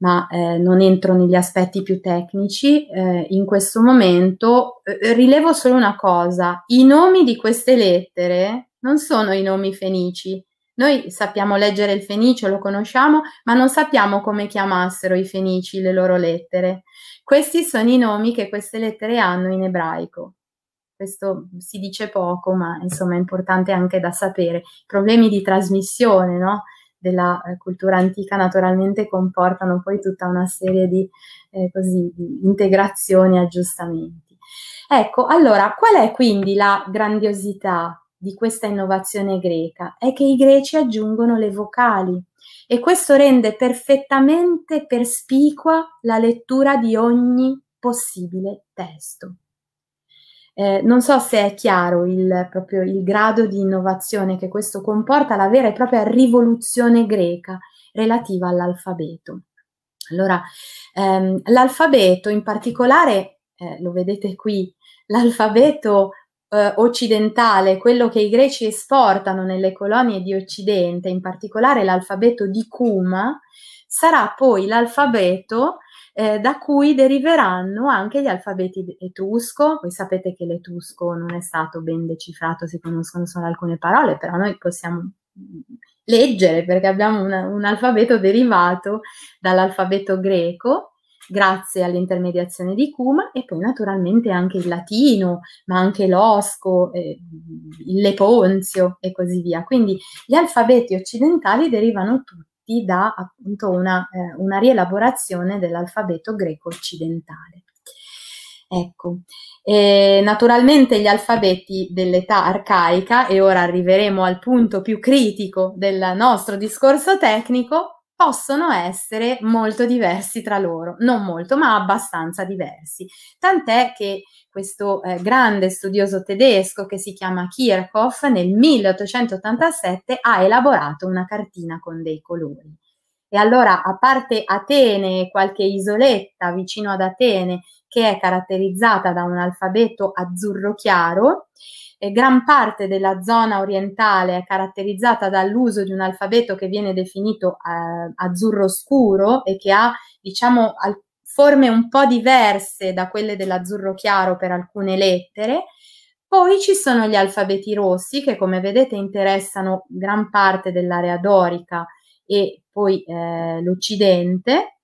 ma eh, non entro negli aspetti più tecnici eh, in questo momento, eh, eh, rilevo solo una cosa, i nomi di queste lettere non sono i nomi fenici. Noi sappiamo leggere il fenicio, lo conosciamo, ma non sappiamo come chiamassero i fenici le loro lettere. Questi sono i nomi che queste lettere hanno in ebraico. Questo si dice poco, ma insomma è importante anche da sapere. Problemi di trasmissione, no? della eh, cultura antica naturalmente comportano poi tutta una serie di, eh, così, di integrazioni e aggiustamenti. Ecco, allora, qual è quindi la grandiosità di questa innovazione greca? È che i greci aggiungono le vocali e questo rende perfettamente perspicua la lettura di ogni possibile testo. Eh, non so se è chiaro il, proprio il grado di innovazione che questo comporta, la vera e propria rivoluzione greca relativa all'alfabeto. Allora, ehm, l'alfabeto in particolare, eh, lo vedete qui, l'alfabeto eh, occidentale, quello che i greci esportano nelle colonie di Occidente, in particolare l'alfabeto di Cuma, sarà poi l'alfabeto eh, da cui deriveranno anche gli alfabeti etrusco. Voi sapete che l'etrusco non è stato ben decifrato, si conoscono solo alcune parole, però noi possiamo leggere perché abbiamo una, un alfabeto derivato dall'alfabeto greco grazie all'intermediazione di Kuma e poi naturalmente anche il latino, ma anche l'osco, eh, il leponzio e così via. Quindi gli alfabeti occidentali derivano tutti partì da appunto una, eh, una rielaborazione dell'alfabeto greco occidentale. Ecco, e eh, naturalmente gli alfabeti dell'età arcaica, e ora arriveremo al punto più critico del nostro discorso tecnico, possono essere molto diversi tra loro, non molto, ma abbastanza diversi. Tant'è che questo eh, grande studioso tedesco che si chiama Kirchhoff nel 1887 ha elaborato una cartina con dei colori. E allora, a parte Atene e qualche isoletta vicino ad Atene che è caratterizzata da un alfabeto azzurro chiaro. E gran parte della zona orientale è caratterizzata dall'uso di un alfabeto che viene definito eh, azzurro scuro e che ha, diciamo, forme un po' diverse da quelle dell'azzurro chiaro per alcune lettere. Poi ci sono gli alfabeti rossi che come vedete interessano gran parte dell'area dorica e poi eh, l'Occidente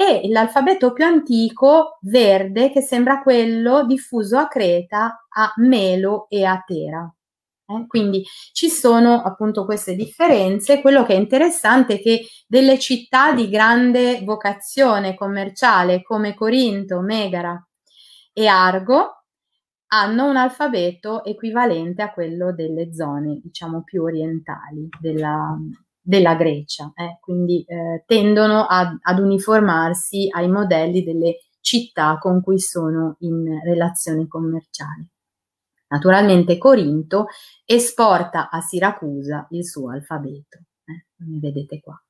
e l'alfabeto più antico, verde, che sembra quello diffuso a Creta, a Melo e a Tera. Eh? Quindi ci sono appunto queste differenze. Quello che è interessante è che delle città di grande vocazione commerciale come Corinto, Megara e Argo hanno un alfabeto equivalente a quello delle zone, diciamo, più orientali della, della Grecia, eh, quindi eh, tendono a, ad uniformarsi ai modelli delle città con cui sono in relazione commerciale. Naturalmente Corinto esporta a Siracusa il suo alfabeto, eh, come vedete qua.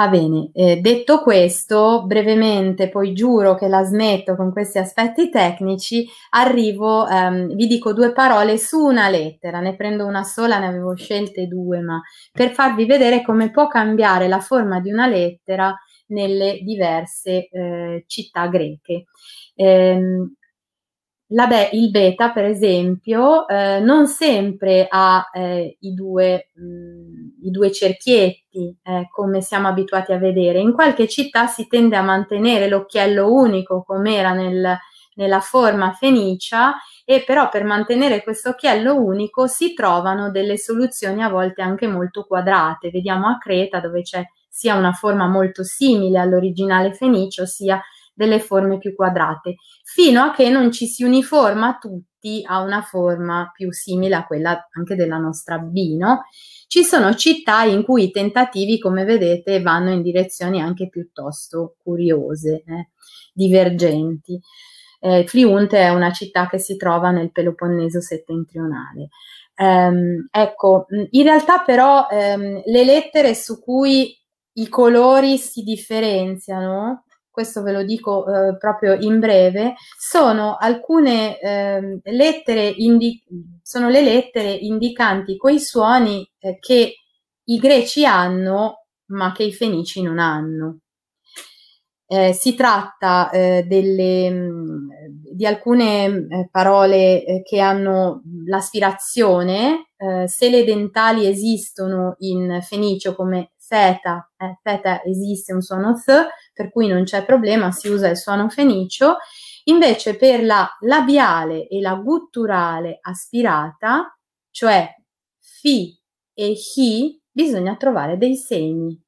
Va bene, eh, detto questo, brevemente, poi giuro che la smetto con questi aspetti tecnici, arrivo, ehm, vi dico due parole su una lettera, ne prendo una sola, ne avevo scelte due, ma per farvi vedere come può cambiare la forma di una lettera nelle diverse eh, città greche. Ehm, be il beta, per esempio, eh, non sempre ha eh, i due... Mh, mm, i due cerchietti, eh, come siamo abituati a vedere. In qualche città si tende a mantenere l'occhiello unico, come era nel, nella forma fenicia, e però per mantenere questo occhiello unico si trovano delle soluzioni a volte anche molto quadrate. Vediamo a Creta dove c'è sia una forma molto simile all'originale fenicio, sia delle forme più quadrate, fino a che non ci si uniforma tutto Rieti ha una forma più simile a quella anche della nostra Bino. Ci sono città in cui i tentativi, come vedete, vanno in direzioni anche piuttosto curiose, eh, divergenti. Eh, Friunte è una città che si trova nel Peloponneso settentrionale. Ehm, ecco, in realtà però ehm, le lettere su cui i colori si differenziano questo ve lo dico eh, proprio in breve, sono alcune eh, lettere, indi- sono le lettere indicanti quei suoni eh, che i greci hanno ma che i fenici non hanno. Eh, si tratta eh, delle, mm, di alcune eh, parole che hanno l'aspirazione, se le dentali esistono in fenicio come feta, feta esiste un suono th, per cui non c'è problema, si usa il suono fenicio. Invece per la labiale e la gutturale aspirata, cioè fi e chi, bisogna trovare dei segni.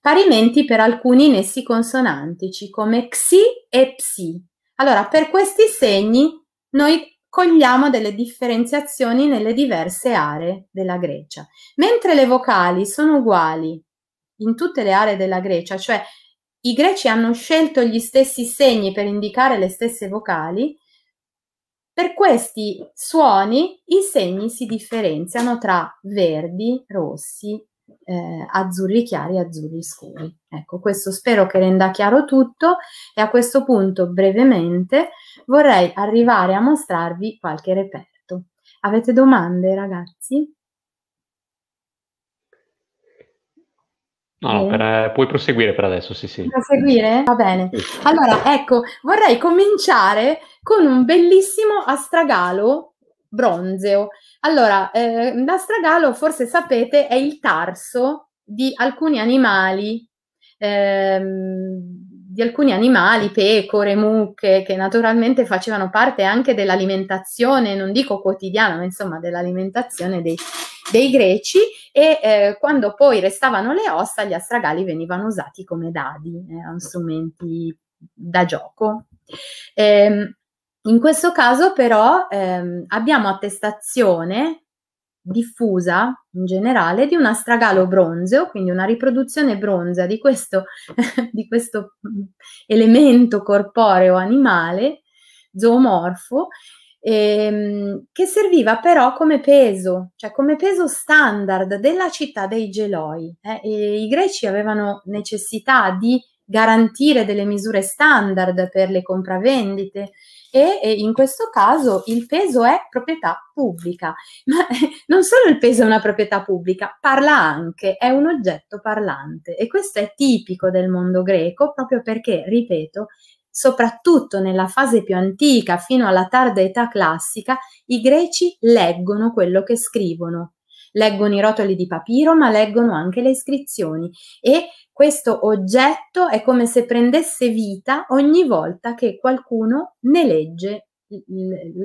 Parimenti per alcuni nessi consonantici come xi e psi. Allora, per questi segni noi cogliamo delle differenziazioni nelle diverse aree della Grecia. Mentre le vocali sono uguali in tutte le aree della Grecia, cioè i greci hanno scelto gli stessi segni per indicare le stesse vocali. Per questi suoni i segni si differenziano tra verdi, rossi, eh, azzurri chiari e azzurri scuri. Ecco, questo spero che renda chiaro tutto e a questo punto brevemente vorrei arrivare a mostrarvi qualche reperto. Avete domande ragazzi? No, no per, eh, puoi proseguire per adesso, sì, sì. Proseguire? Va bene. Allora, ecco, vorrei cominciare con un bellissimo astragalo bronzeo. Allora, eh, l'astragalo, forse sapete, è il tarso di alcuni animali, ehm, di alcuni animali, pecore, mucche, che naturalmente facevano parte anche dell'alimentazione, non dico quotidiana, ma insomma dell'alimentazione dei, dei greci e eh, quando poi restavano le ossa gli astragali venivano usati come dadi, eh, strumenti da gioco. Eh, in questo caso però ehm, abbiamo attestazione diffusa in generale di un astragalo bronzeo, quindi una riproduzione bronzea di questo, di questo mm, elemento corporeo animale zoomorfo ehm, che serviva però come peso, cioè come peso standard della città dei geloi. Eh? I greci avevano necessità di garantire delle misure standard per le compravendite e, e in questo caso il peso è proprietà pubblica, ma non solo il peso è una proprietà pubblica, parla anche, è un oggetto parlante e questo è tipico del mondo greco proprio perché, ripeto, soprattutto nella fase più antica fino alla tarda età classica, i greci leggono quello che scrivono. Leggono i rotoli di papiro, ma leggono anche le iscrizioni e questo oggetto è come se prendesse vita ogni volta che qualcuno ne legge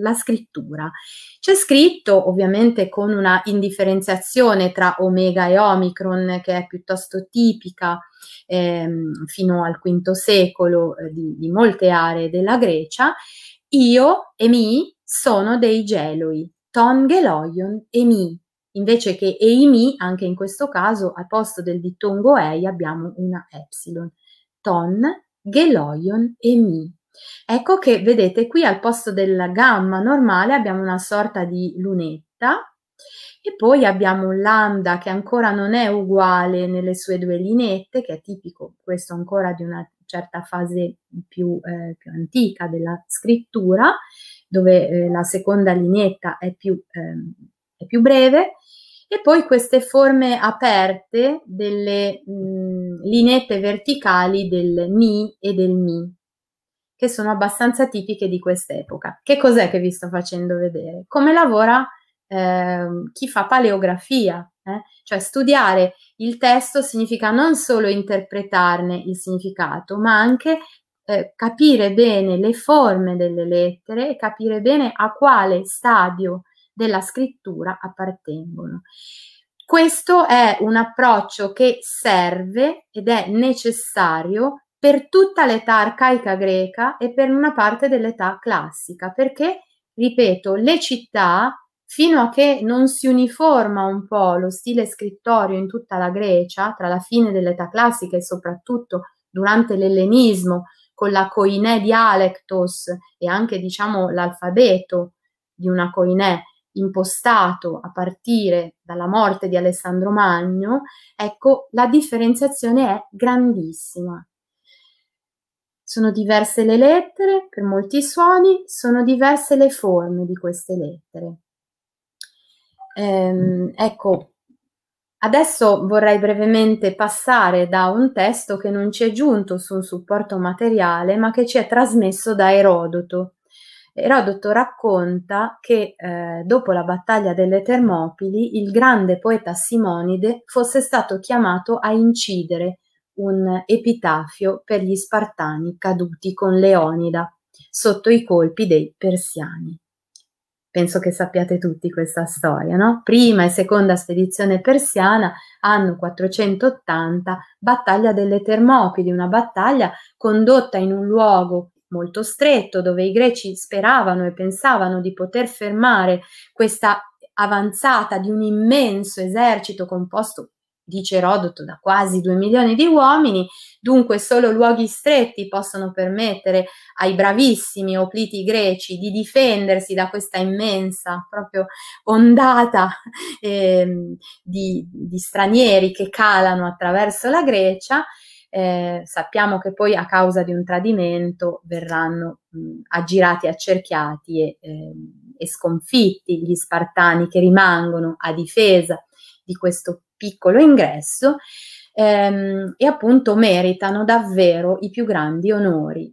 la scrittura. C'è scritto ovviamente con una indifferenziazione tra omega e omicron che è piuttosto tipica ehm, fino al V secolo eh, di, di, molte aree della Grecia, io e mi sono dei geloi, ton geloion e mi, invece che mi, anche in questo caso al posto del dittongo ei abbiamo una epsilon, ton geloion e mi, Ecco che vedete qui al posto della gamma normale abbiamo una sorta di lunetta e poi abbiamo un lambda che ancora non è uguale nelle sue due lineette, che è tipico questo ancora di una certa fase più, eh, più antica della scrittura, dove eh, la seconda lineetta è più, eh, è più, breve, e poi queste forme aperte delle mh, mm, lineette verticali del ni e del mi che sono abbastanza tipiche di quest'epoca. Che cos'è che vi sto facendo vedere? Come lavora eh, chi fa paleografia, eh? cioè studiare il testo significa non solo interpretarne il significato, ma anche eh, capire bene le forme delle lettere e capire bene a quale stadio della scrittura appartengono. Questo è un approccio che serve ed è necessario per tutta l'età arcaica greca e per una parte dell'età classica, perché, ripeto, le città, fino a che non si uniforma un po' lo stile scrittorio in tutta la Grecia, tra la fine dell'età classica e soprattutto durante l'ellenismo, con la coinè dialectos e anche diciamo l'alfabeto di una coinè impostato a partire dalla morte di Alessandro Magno, ecco la differenziazione è grandissima. Sono diverse le lettere per molti suoni, sono diverse le forme di queste lettere. Ehm, ecco, adesso vorrei brevemente passare da un testo che non ci è giunto su un supporto materiale, ma che ci è trasmesso da Erodoto. Erodoto racconta che eh, dopo la battaglia delle Termopili il grande poeta Simonide fosse stato chiamato a incidere un epitafio per gli spartani caduti con Leonida sotto i colpi dei persiani. Penso che sappiate tutti questa storia, no? Prima e seconda spedizione persiana, anno 480, battaglia delle Termopili, una battaglia condotta in un luogo molto stretto dove i greci speravano e pensavano di poter fermare questa avanzata di un immenso esercito composto dice Erodoto, da quasi 2 milioni di uomini, dunque solo luoghi stretti possono permettere ai bravissimi opliti greci di difendersi da questa immensa proprio ondata eh, di, di, stranieri che calano attraverso la Grecia. Eh, sappiamo che poi a causa di un tradimento verranno mh, aggirati, accerchiati e, eh, e sconfitti gli spartani che rimangono a difesa di questo piccolo ingresso ehm, e appunto meritano davvero i più grandi onori.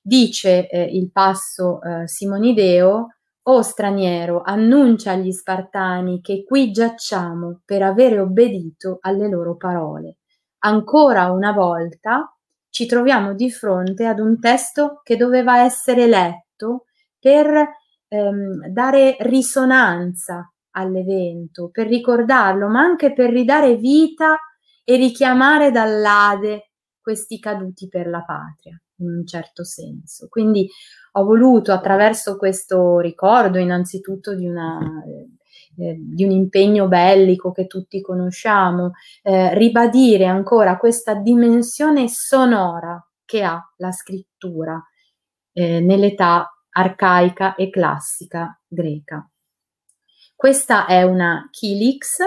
Dice eh, il passo eh, Simonideo, o straniero, annuncia agli Spartani che qui giacciamo per avere obbedito alle loro parole. Ancora una volta ci troviamo di fronte ad un testo che doveva essere letto per ehm, dare risonanza all'evento, per ricordarlo, ma anche per ridare vita e richiamare dall'Ade questi caduti per la patria, in un certo senso. Quindi ho voluto, attraverso questo ricordo, innanzitutto di una eh, eh, di un impegno bellico che tutti conosciamo, eh, ribadire ancora questa dimensione sonora che ha la scrittura eh, nell'età arcaica e classica greca. Questa è una Kilix,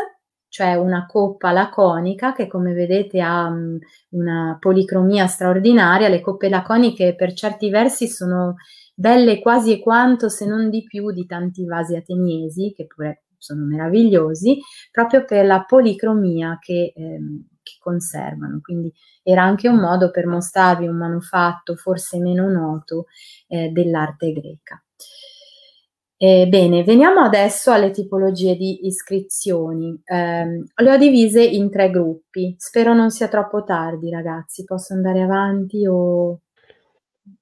cioè una coppa laconica che come vedete ha mm, una policromia straordinaria. Le coppe laconiche per certi versi sono belle quasi e quanto se non di più di tanti vasi ateniesi, che pure sono meravigliosi, proprio per la policromia che, ehm, che conservano. Quindi era anche un modo per mostrarvi un manufatto forse meno noto eh, dell'arte greca. Eh, bene, veniamo adesso alle tipologie di iscrizioni. Eh, le ho divise in tre gruppi. Spero non sia troppo tardi, ragazzi. Posso andare avanti o...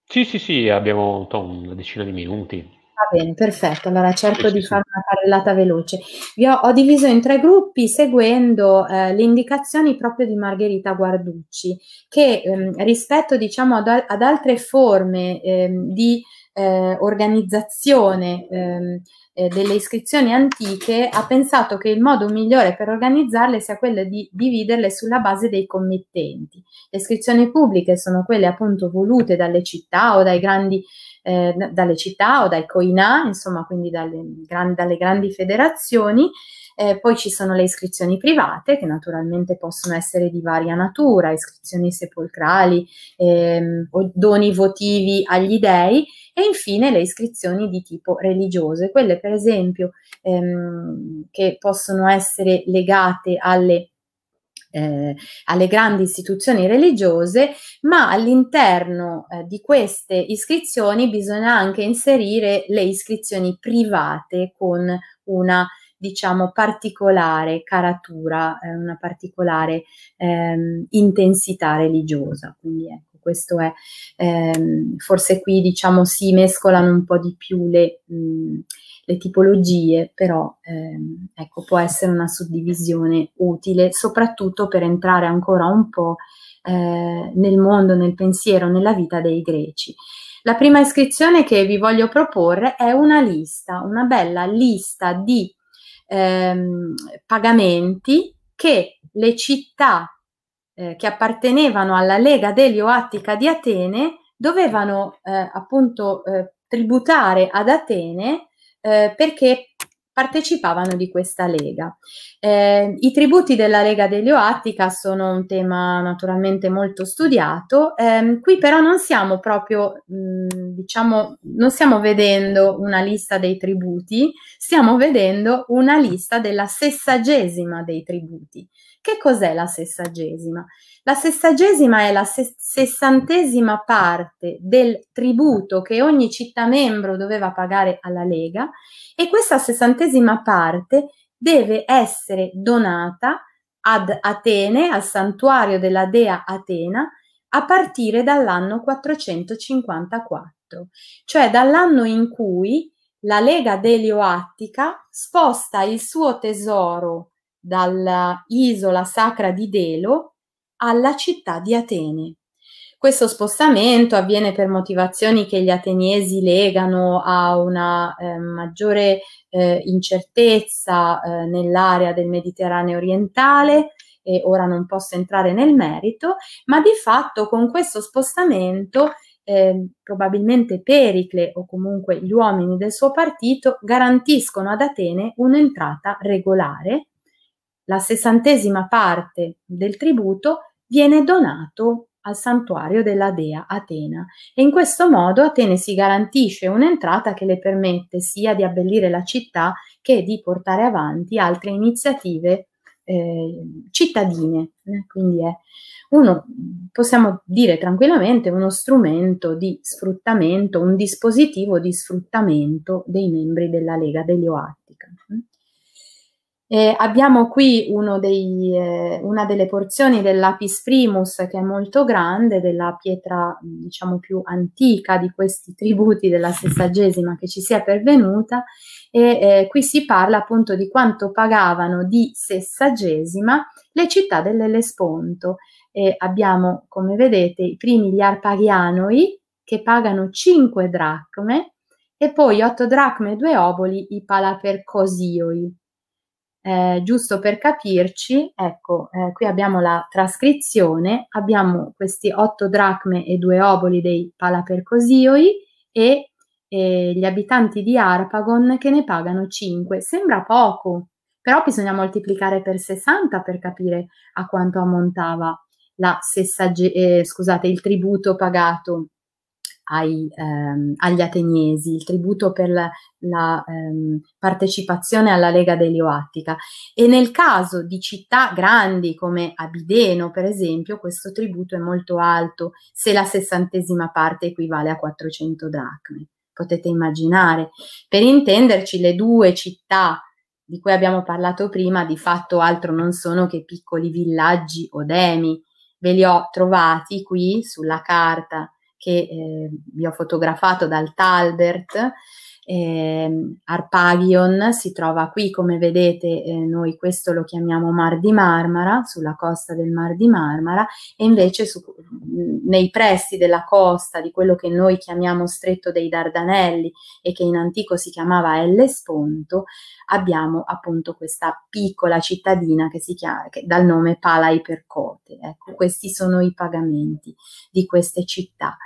Sì, sì, sì, abbiamo una decina di minuti. Va bene, perfetto. Allora cerco sì, di sì. fare una carrellata veloce. Vi ho, ho, diviso in tre gruppi seguendo eh, le indicazioni proprio di Margherita Guarducci, che ehm, rispetto diciamo, ad, ad altre forme ehm, di eh, organizzazione ehm, eh, delle iscrizioni antiche ha pensato che il modo migliore per organizzarle sia quello di dividerle sulla base dei committenti. Le iscrizioni pubbliche sono quelle appunto volute dalle città o dai grandi eh, dalle città o dai coinà, insomma, quindi dalle, gran, dalle grandi federazioni eh, poi ci sono le iscrizioni private che naturalmente possono essere di varia natura, iscrizioni sepolcrali, ehm, doni votivi agli dei e infine le iscrizioni di tipo religioso, quelle per esempio ehm, che possono essere legate alle eh, alle grandi istituzioni religiose, ma all'interno eh, di queste iscrizioni bisogna anche inserire le iscrizioni private con una diciamo, particolare caratura, eh, una particolare ehm, intensità religiosa. Quindi ecco, questo è, ehm, forse qui diciamo si mescolano un po' di più le, mh, mm, le tipologie, però ehm, ecco, può essere una suddivisione utile, soprattutto per entrare ancora un po' eh, nel mondo, nel pensiero, nella vita dei greci. La prima iscrizione che vi voglio proporre è una lista, una bella lista di ehm, pagamenti che le città eh, che appartenevano alla Lega degli Oattica di Atene dovevano eh, appunto eh, tributare ad Atene eh, perché partecipavano di questa lega. Eh, I tributi della Lega dell'Ioattica sono un tema naturalmente molto studiato, eh, qui però non siamo proprio, mh, mm, diciamo, non stiamo vedendo una lista dei tributi, stiamo vedendo una lista della sessagesima dei tributi che cos'è la sessagesima? La sessagesima è la se- sessantesima parte del tributo che ogni città membro doveva pagare alla Lega e questa sessantesima parte deve essere donata ad Atene, al santuario della dea Atena, a partire dall'anno 454, cioè dall'anno in cui la Lega Delio Attica sposta il suo tesoro dall'isola sacra di Delo alla città di Atene. Questo spostamento avviene per motivazioni che gli ateniesi legano a una eh, maggiore eh, incertezza eh, nell'area del Mediterraneo orientale, e ora non posso entrare nel merito, ma di fatto con questo spostamento eh, probabilmente Pericle o comunque gli uomini del suo partito garantiscono ad Atene un'entrata regolare la sessantesima parte del tributo viene donato al santuario della dea Atena e in questo modo Atene si garantisce un'entrata che le permette sia di abbellire la città che di portare avanti altre iniziative eh, cittadine, eh, quindi è uno, possiamo dire tranquillamente, uno strumento di sfruttamento, un dispositivo di sfruttamento dei membri della Lega degli Oattica. Eh, abbiamo qui dei, eh, una delle porzioni dell'Apis Primus che è molto grande, della pietra diciamo più antica di questi tributi della sessagesima che ci sia pervenuta e eh, qui si parla appunto di quanto pagavano di sessagesima le città dell'Ellesponto. abbiamo come vedete i primi gli arpagianoi che pagano 5 dracme e poi 8 dracme e 2 oboli i Palapercosioi eh, giusto per capirci, ecco, eh, qui abbiamo la trascrizione, abbiamo questi otto dracme e due oboli dei palapercosioi e eh, gli abitanti di Arpagon che ne pagano 5. Sembra poco, però bisogna moltiplicare per 60 per capire a quanto ammontava la sessage- eh, scusate, il tributo pagato ai, ehm, agli ateniesi, il tributo per la, la ehm, partecipazione alla Lega dell'Ioattica e nel caso di città grandi come Abideno, per esempio, questo tributo è molto alto se la sessantesima parte equivale a 400 dracme. Potete immaginare. Per intenderci, le due città di cui abbiamo parlato prima, di fatto altro non sono che piccoli villaggi o demi. Ve li ho trovati qui sulla carta che eh, vi ho fotografato dal Talbert eh, Arpagion si trova qui, come vedete, eh, noi questo lo chiamiamo Mar di Marmara, sulla costa del Mar di Marmara, e invece su, nei pressi della costa di quello che noi chiamiamo Stretto dei Dardanelli e che in antico si chiamava Ellesponto, abbiamo appunto questa piccola cittadina che si chiama che, dal nome Pala Ipercote. Ecco, questi sono i pagamenti di queste città.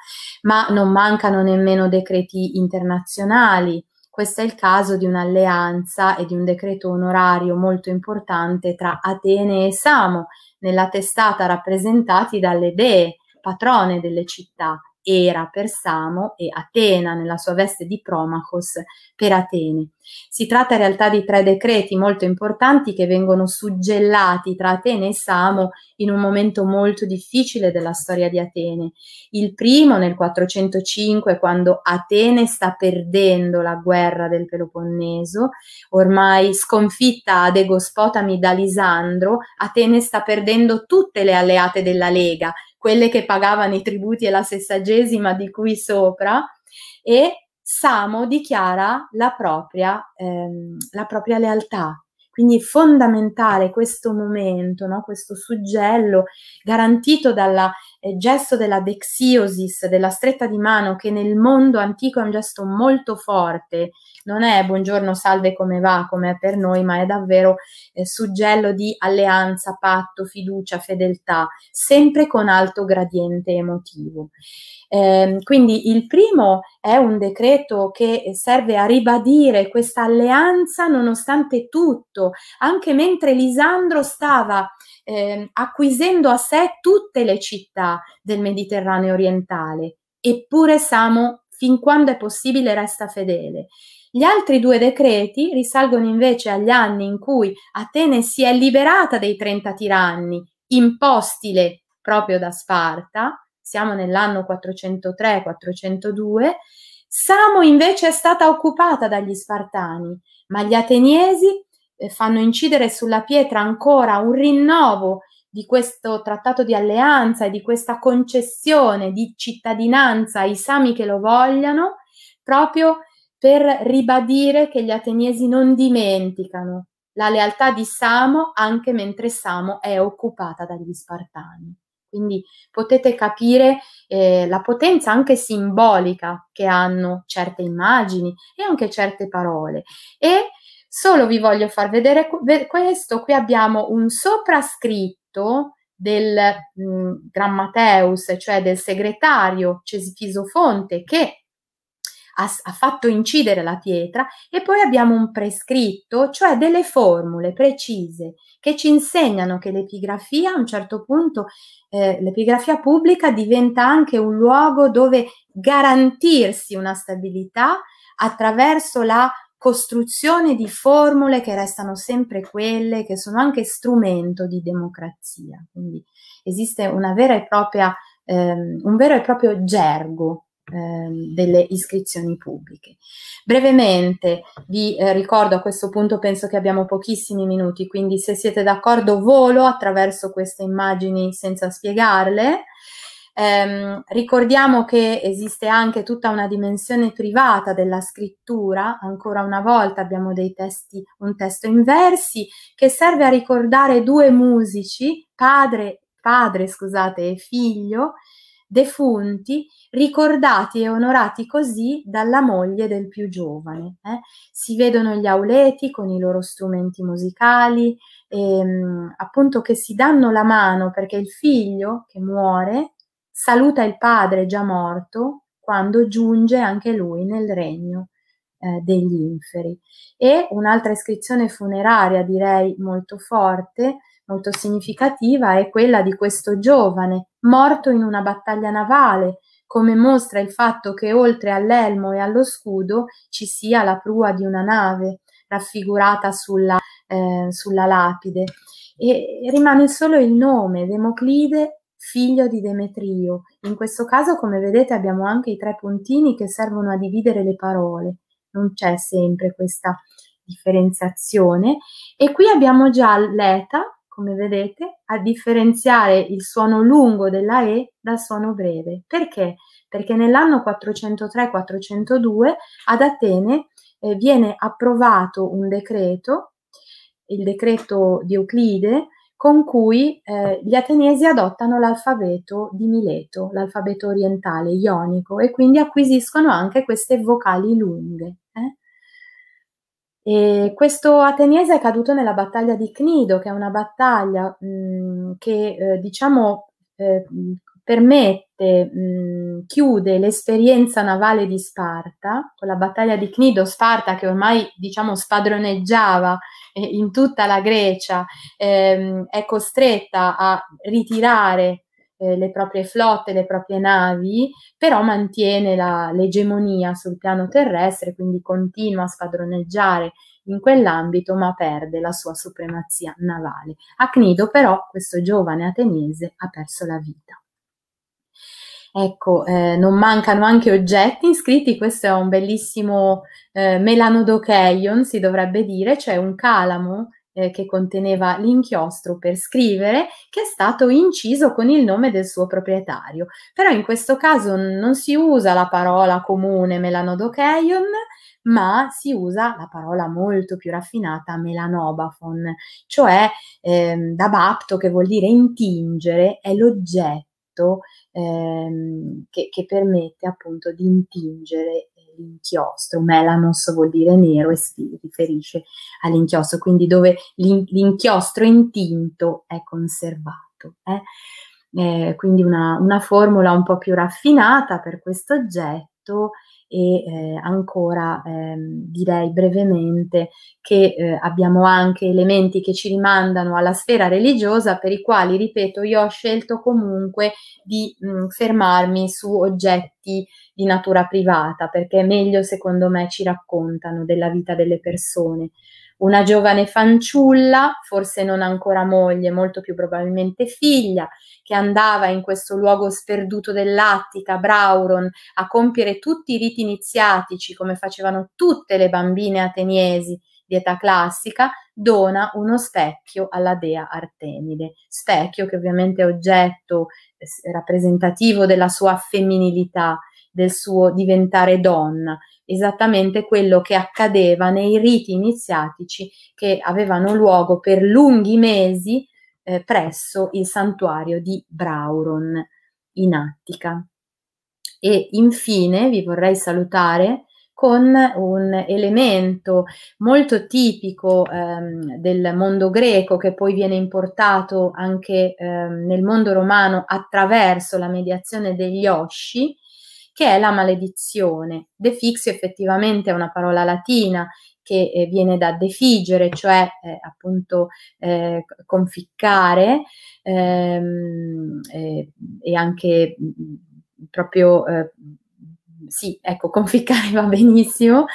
Ma non mancano nemmeno decreti internazionali questo è il caso di un'alleanza e di un decreto onorario molto importante tra Atene e Samo, nella testata rappresentati dalle dee, patrone delle città, Era per Samo e Atena nella sua veste di Promachos per Atene. Si tratta in realtà di tre decreti molto importanti che vengono suggellati tra Atene e Samo in un momento molto difficile della storia di Atene. Il primo nel 405 quando Atene sta perdendo la guerra del Peloponneso, ormai sconfitta ad Egospotami da Lisandro, Atene sta perdendo tutte le alleate della Lega, quelle che pagavano i tributi e la sessagesima di cui sopra, e Samo dichiara la propria, ehm, la propria lealtà. Quindi è fondamentale questo momento, no? questo suggello garantito dal eh, gesto della dexiosis, della stretta di mano, che nel mondo antico è un gesto molto forte, non è buongiorno, salve, come va, come è per noi, ma è davvero eh, suggello di alleanza, patto, fiducia, fedeltà, sempre con alto gradiente emotivo. Eh, quindi il primo è un decreto che eh, serve a ribadire questa alleanza nonostante tutto, anche mentre Lisandro stava eh, acquisendo a sé tutte le città del Mediterraneo orientale. Eppure Samo, fin quando è possibile, resta fedele. Gli altri due decreti risalgono invece agli anni in cui Atene si è liberata dei 30 tiranni impostile proprio da Sparta, siamo nell'anno 403-402, Samo invece è stata occupata dagli Spartani, ma gli ateniesi eh, fanno incidere sulla pietra ancora un rinnovo di questo trattato di alleanza e di questa concessione di cittadinanza ai sami che lo vogliano, proprio per ribadire che gli ateniesi non dimenticano la lealtà di Samo anche mentre Samo è occupata dagli spartani. Quindi potete capire eh, la potenza anche simbolica che hanno certe immagini e anche certe parole. E solo vi voglio far vedere questo. Qui abbiamo un soprascritto del mh, mm, Grammateus, cioè del segretario Cesifiso Fonte, che ha, ha fatto incidere la pietra e poi abbiamo un prescritto, cioè delle formule precise che ci insegnano che l'epigrafia a un certo punto, eh, l'epigrafia pubblica diventa anche un luogo dove garantirsi una stabilità attraverso la costruzione di formule che restano sempre quelle, che sono anche strumento di democrazia. Quindi esiste una vera e propria, ehm, un vero e proprio gergo Ehm, delle iscrizioni pubbliche. Brevemente vi eh, ricordo a questo punto penso che abbiamo pochissimi minuti, quindi se siete d'accordo volo attraverso queste immagini senza spiegarle. Ehm, ricordiamo che esiste anche tutta una dimensione privata della scrittura, ancora una volta abbiamo dei testi, un testo in versi che serve a ricordare due musici, padre, padre scusate, e figlio, defunti, ricordati e onorati così dalla moglie del più giovane. Eh? Si vedono gli auleti con i loro strumenti musicali, ehm, appunto che si danno la mano perché il figlio che muore saluta il padre già morto quando giunge anche lui nel regno eh, degli inferi. E un'altra iscrizione funeraria direi molto forte, molto significativa, è quella di questo giovane morto in una battaglia navale, come mostra il fatto che oltre all'elmo e allo scudo ci sia la prua di una nave raffigurata sulla, eh, sulla lapide. E rimane solo il nome, Democlide, figlio di Demetrio. In questo caso, come vedete, abbiamo anche i tre puntini che servono a dividere le parole. Non c'è sempre questa differenziazione. E qui abbiamo già l'eta come vedete, a differenziare il suono lungo della E dal suono breve. Perché? Perché nell'anno 403-402 ad Atene eh, viene approvato un decreto, il decreto di Euclide, con cui eh, gli ateniesi adottano l'alfabeto di Mileto, l'alfabeto orientale ionico, e quindi acquisiscono anche queste vocali lunghe. Eh? E questo ateniese è caduto nella battaglia di Cnido, che è una battaglia mh, che eh, diciamo eh, permette, mh, chiude l'esperienza navale di Sparta, con la battaglia di Cnido, Sparta che ormai diciamo spadroneggiava eh, in tutta la Grecia, ehm, è costretta a ritirare eh, le proprie flotte, le proprie navi, però mantiene la, l'egemonia sul piano terrestre, quindi continua a spadroneggiare in quell'ambito, ma perde la sua supremazia navale. A Cnido però questo giovane ateniese ha perso la vita. Ecco, eh, non mancano anche oggetti iscritti, questo è un bellissimo eh, melanodocheion, si dovrebbe dire, cioè un calamo eh, che conteneva l'inchiostro per scrivere che è stato inciso con il nome del suo proprietario. Però in questo caso non si usa la parola comune melanodocheion, ma si usa la parola molto più raffinata melanobafon, cioè ehm, da bapto che vuol dire intingere, è l'oggetto Ehm, che, che, permette appunto di intingere l'inchiostro, melanos vuol dire nero e si riferisce all'inchiostro, quindi dove l'inchiostro intinto è conservato. Eh? Eh, quindi una, una, formula un po' più raffinata per questo oggetto e eh, ancora ehm, direi brevemente che eh, abbiamo anche elementi che ci rimandano alla sfera religiosa per i quali, ripeto, io ho scelto comunque di mh, mm, fermarmi su oggetti di natura privata perché meglio secondo me ci raccontano della vita delle persone una giovane fanciulla, forse non ancora moglie, molto più probabilmente figlia, che andava in questo luogo sperduto dell'Attica, Brauron, a compiere tutti i riti iniziatici, come facevano tutte le bambine ateniesi di età classica, dona uno specchio alla dea Artemide, specchio che ovviamente è oggetto eh, rappresentativo della sua femminilità, del suo diventare donna esattamente quello che accadeva nei riti iniziatici che avevano luogo per lunghi mesi eh, presso il santuario di Brauron in Attica. E infine vi vorrei salutare con un elemento molto tipico ehm, del mondo greco che poi viene importato anche ehm, nel mondo romano attraverso la mediazione degli Oshi, che è la maledizione. Defixio effettivamente è una parola latina che eh, viene da defigere, cioè eh, appunto eh, conficcare ehm, eh, e anche mm, proprio eh, sì, ecco, conficcare va benissimo.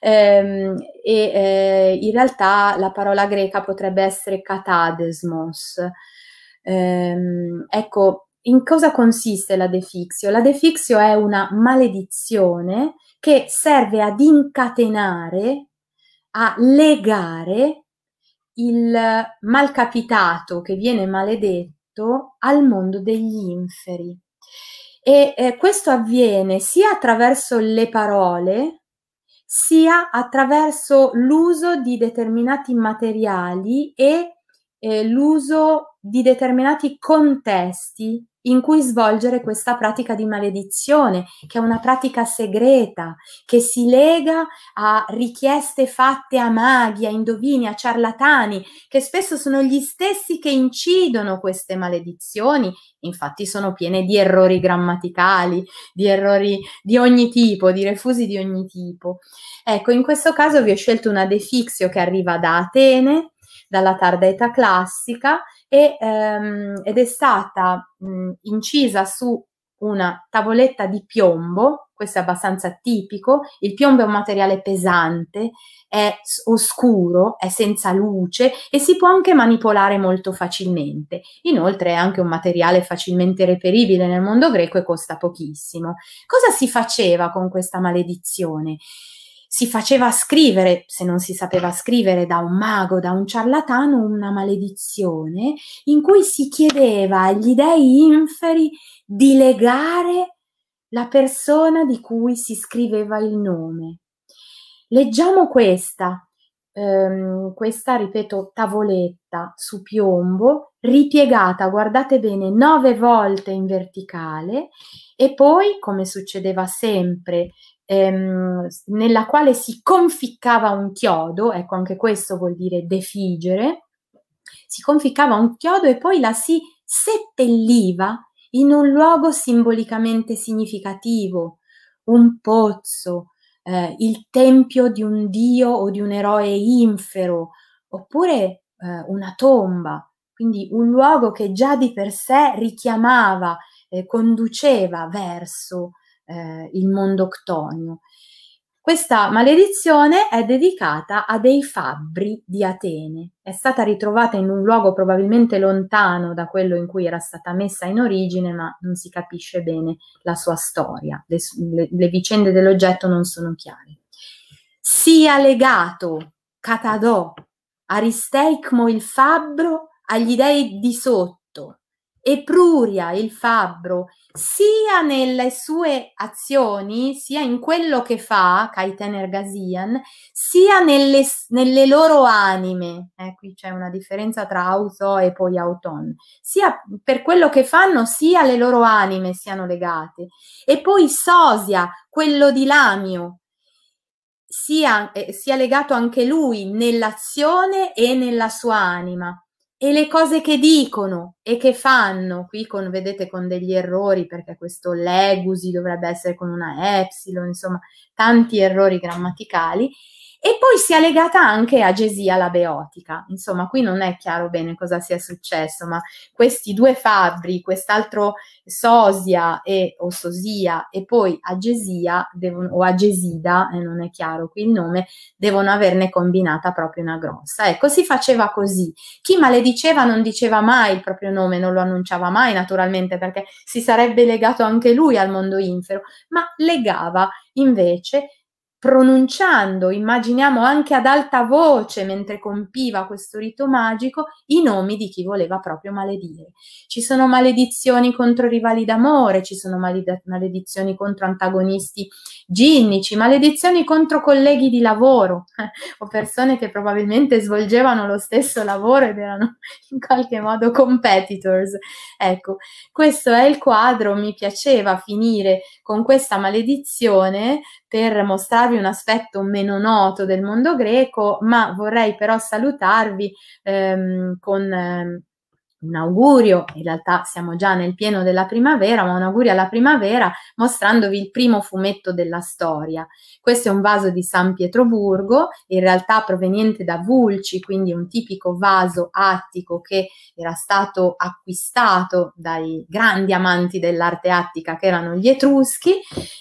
Ehm, e eh, in realtà la parola greca potrebbe essere katadesmos. Ehm, ecco, in cosa consiste la defixio? La defixio è una maledizione che serve ad incatenare, a legare il malcapitato che viene maledetto al mondo degli inferi. E eh, questo avviene sia attraverso le parole, sia attraverso l'uso di determinati materiali e eh, l'uso di determinati contesti in cui svolgere questa pratica di maledizione, che è una pratica segreta, che si lega a richieste fatte a maghi, a indovini, a ciarlatani, che spesso sono gli stessi che incidono queste maledizioni, infatti sono piene di errori grammaticali, di errori di ogni tipo, di refusi di ogni tipo. Ecco, in questo caso vi ho scelto una defixio che arriva da Atene, dalla tarda età classica e, ehm, ed è stata mh, incisa su una tavoletta di piombo, questo è abbastanza tipico, il piombo è un materiale pesante, è oscuro, è senza luce e si può anche manipolare molto facilmente. Inoltre è anche un materiale facilmente reperibile nel mondo greco e costa pochissimo. Cosa si faceva con questa maledizione? si faceva scrivere, se non si sapeva scrivere, da un mago, da un ciarlatano, una maledizione in cui si chiedeva agli dei inferi di legare la persona di cui si scriveva il nome. Leggiamo questa, ehm, questa, ripeto, tavoletta su piombo, ripiegata, guardate bene, nove volte in verticale e poi, come succedeva sempre ehm, nella quale si conficcava un chiodo, ecco anche questo vuol dire defigere, si conficcava un chiodo e poi la si settelliva in un luogo simbolicamente significativo, un pozzo, eh, il tempio di un dio o di un eroe infero, oppure eh, una tomba, quindi un luogo che già di per sé richiamava, eh, conduceva verso eh, il mondo ctonio. Questa maledizione è dedicata a dei fabbri di Atene. È stata ritrovata in un luogo probabilmente lontano da quello in cui era stata messa in origine, ma non si capisce bene la sua storia. Le, le, le vicende dell'oggetto non sono chiare. Sia legato Catadò, Aristeicmo il fabbro, agli dei di sotto e Pruria, il fabbro, sia nelle sue azioni, sia in quello che fa Kaiten Ergasian, sia nelle, nelle loro anime, eh, qui c'è una differenza tra Auto e poi Auton, sia per quello che fanno, sia le loro anime siano legate. E poi Sosia, quello di Lamio, sia, eh, sia legato anche lui nell'azione e nella sua anima e le cose che dicono e che fanno, qui con, vedete con degli errori, perché questo legusi dovrebbe essere con una epsilon, insomma, tanti errori grammaticali, e poi sia legata anche a Gesia la Beotica. Insomma, qui non è chiaro bene cosa sia successo, ma questi due fabbri, quest'altro Sosia e, o Sosia e poi Agesia devono, o Agesida, eh, non è chiaro qui il nome, devono averne combinata proprio una grossa. Ecco, si faceva così. Chi malediceva non diceva mai il proprio nome, non lo annunciava mai naturalmente perché si sarebbe legato anche lui al mondo infero, ma legava invece pronunciando, immaginiamo anche ad alta voce mentre compiva questo rito magico, i nomi di chi voleva proprio maledire. Ci sono maledizioni contro rivali d'amore, ci sono maledizioni contro antagonisti ginnici, maledizioni contro colleghi di lavoro eh, o persone che probabilmente svolgevano lo stesso lavoro ed erano in qualche modo competitors. Ecco, questo è il quadro, mi piaceva finire con questa maledizione per mostrarvi presentarvi un aspetto meno noto del mondo greco, ma vorrei però salutarvi ehm, con... Ehm, un augurio, in realtà siamo già nel pieno della primavera, ma un augurio alla primavera mostrandovi il primo fumetto della storia. Questo è un vaso di San Pietroburgo, in realtà proveniente da Vulci, quindi un tipico vaso attico che era stato acquistato dai grandi amanti dell'arte attica che erano gli Etruschi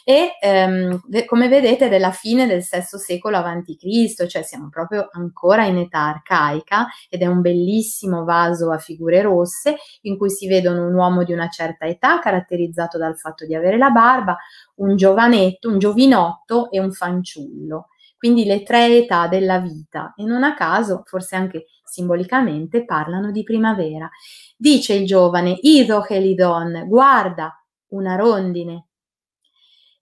e ehm, come vedete della fine del VI secolo a.C., cioè siamo proprio ancora in età arcaica ed è un bellissimo vaso a figure rosse rosse in cui si vedono un uomo di una certa età caratterizzato dal fatto di avere la barba, un giovanetto, un giovinotto e un fanciullo. Quindi le tre età della vita e non a caso, forse anche simbolicamente, parlano di primavera. Dice il giovane, Ido Helidon, guarda una rondine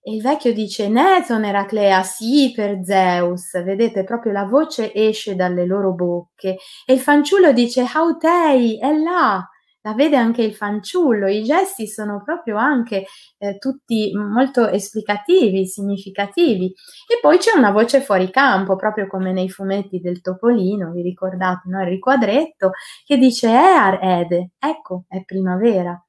e il vecchio dice, Neton Eraclea, sì per Zeus, vedete proprio la voce esce dalle loro bocche. E il fanciullo dice, Hautei, è là, la vede anche il fanciullo, i gesti sono proprio anche eh, tutti molto esplicativi, significativi. E poi c'è una voce fuori campo, proprio come nei fumetti del Topolino, vi ricordate, no? il riquadretto, che dice Ear Ede, ecco, è primavera.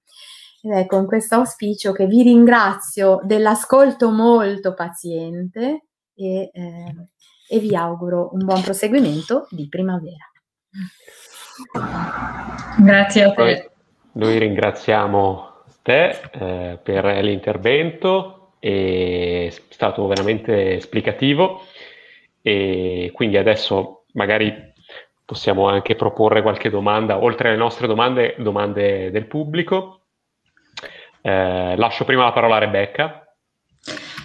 Ed è con ecco, questo auspicio che vi ringrazio dell'ascolto molto paziente e, eh, e vi auguro un buon proseguimento di primavera. Grazie a te. Noi ringraziamo te eh, per l'intervento, è stato veramente esplicativo e quindi adesso magari possiamo anche proporre qualche domanda, oltre alle nostre domande, domande del pubblico. Eh, lascio prima la parola a Rebecca.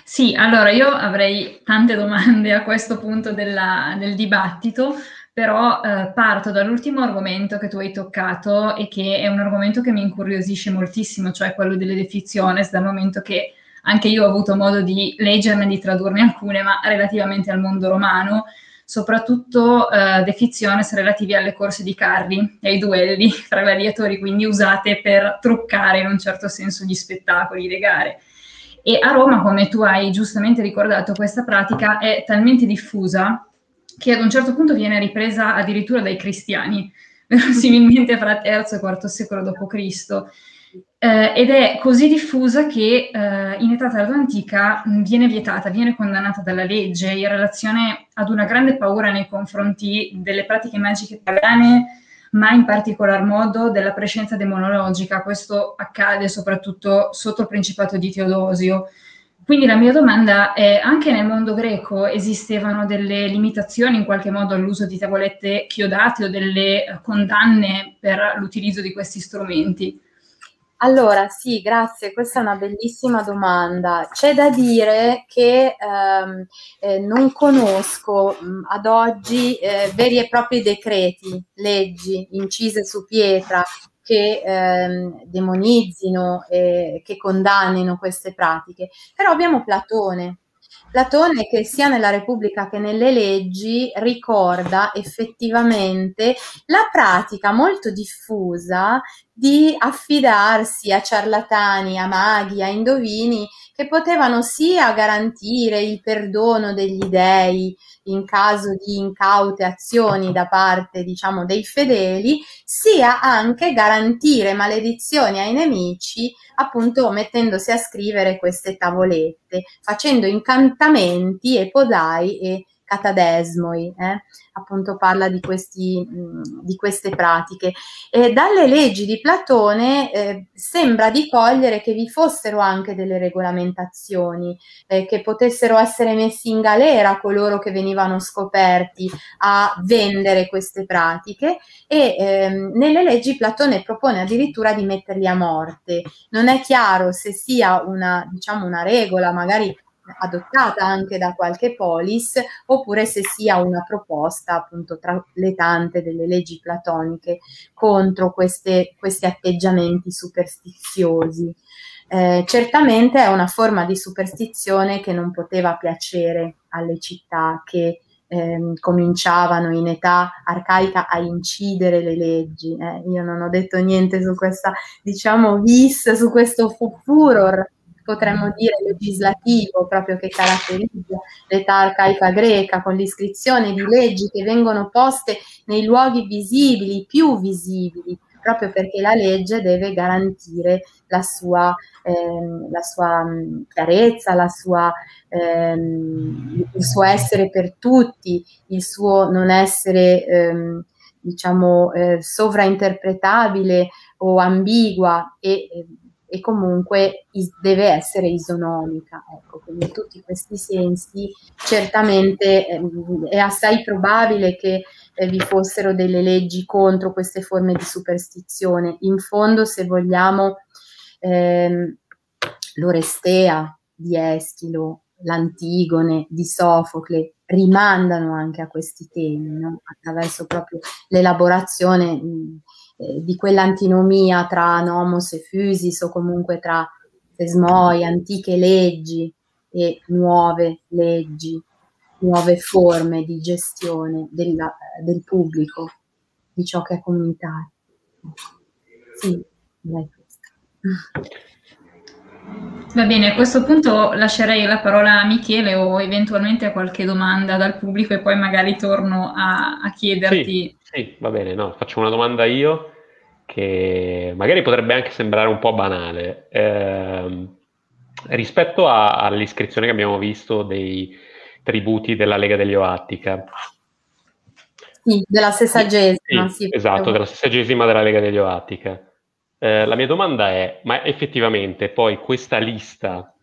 Sì, allora io avrei tante domande a questo punto della, del dibattito, però eh, parto dall'ultimo argomento che tu hai toccato e che è un argomento che mi incuriosisce moltissimo, cioè quello delle defiziones, dal momento che anche io ho avuto modo di leggerne, e di tradurne alcune, ma relativamente al mondo romano, soprattutto eh, defiziones relativi alle corse di carri e ai duelli tra gladiatori, quindi usate per truccare in un certo senso gli spettacoli, le gare. E a Roma, come tu hai giustamente ricordato, questa pratica è talmente diffusa che ad un certo punto viene ripresa addirittura dai cristiani, verosimilmente fra terzo e quarto secolo d.C., eh, ed è così diffusa che eh, in età tardo-antica mm, viene vietata, viene condannata dalla legge in relazione ad una grande paura nei confronti delle pratiche magiche pagane, ma in particolar modo della prescienza demonologica. Questo accade soprattutto sotto il principato di Teodosio. Quindi la mia domanda è, anche nel mondo greco esistevano delle limitazioni in qualche modo all'uso di tavolette chiodate o delle eh, condanne per l'utilizzo di questi strumenti? Allora, sì, grazie, questa è una bellissima domanda. C'è da dire che ehm, eh, non conosco mh, mm, ad oggi eh, veri e propri decreti, leggi incise su pietra che ehm, demonizzino e che condannino queste pratiche, però abbiamo Platone Platone che sia nella Repubblica che nelle leggi ricorda effettivamente la pratica molto diffusa di affidarsi a ciarlatani, a maghi, a indovini che potevano sia garantire il perdono degli dei, in caso di incaute azioni da parte diciamo, dei fedeli, sia anche garantire maledizioni ai nemici, appunto mettendosi a scrivere queste tavolette, facendo incantamenti e podai e catadesmoi, eh? appunto parla di, questi, mm, di, queste pratiche. E dalle leggi di Platone eh, sembra di cogliere che vi fossero anche delle regolamentazioni, eh, che potessero essere messi in galera coloro che venivano scoperti a vendere queste pratiche e ehm, nelle leggi Platone propone addirittura di metterli a morte. Non è chiaro se sia una, diciamo, una regola magari adottata anche da qualche polis oppure se sia una proposta appunto tra le tante delle leggi platoniche contro queste, questi atteggiamenti superstiziosi. Eh, certamente è una forma di superstizione che non poteva piacere alle città che Ehm, cominciavano in età arcaica a incidere le leggi. Eh, io non ho detto niente su questa, diciamo, vis, su questo furor potremmo dire legislativo proprio che caratterizza l'età arcaica greca, con l'iscrizione di leggi che vengono poste nei luoghi visibili, più visibili, proprio perché la legge deve garantire la sua, ehm, la sua mm, chiarezza, la sua, ehm, il suo essere per tutti, il suo non essere... Ehm, diciamo eh, sovrainterpretabile o ambigua e eh, e comunque is- deve essere isonomica. Ecco, quindi in tutti questi sensi certamente ehm, è assai probabile che eh, vi fossero delle leggi contro queste forme di superstizione. In fondo, se vogliamo, ehm, l'Orestea di Eschilo, l'Antigone di Sofocle rimandano anche a questi temi, no? attraverso proprio l'elaborazione eh, di quell'antinomia tra nomos e fusis o comunque tra tesmoi, antiche leggi e nuove leggi, nuove forme di gestione della, eh, del pubblico, di ciò che è comunitario. Sì, dai. Va bene, a questo punto lascerei la parola a Michele o eventualmente a qualche domanda dal pubblico e poi magari torno a, a chiederti sì. Sì, va bene, no, faccio una domanda io che magari potrebbe anche sembrare un po' banale. Eh, rispetto a, all'iscrizione che abbiamo visto dei tributi della Lega degli Oattica. Sì, della sessagesima. Sì, sì, esatto, della sessagesima della Lega degli Oattica. Eh, la mia domanda è, ma effettivamente poi questa lista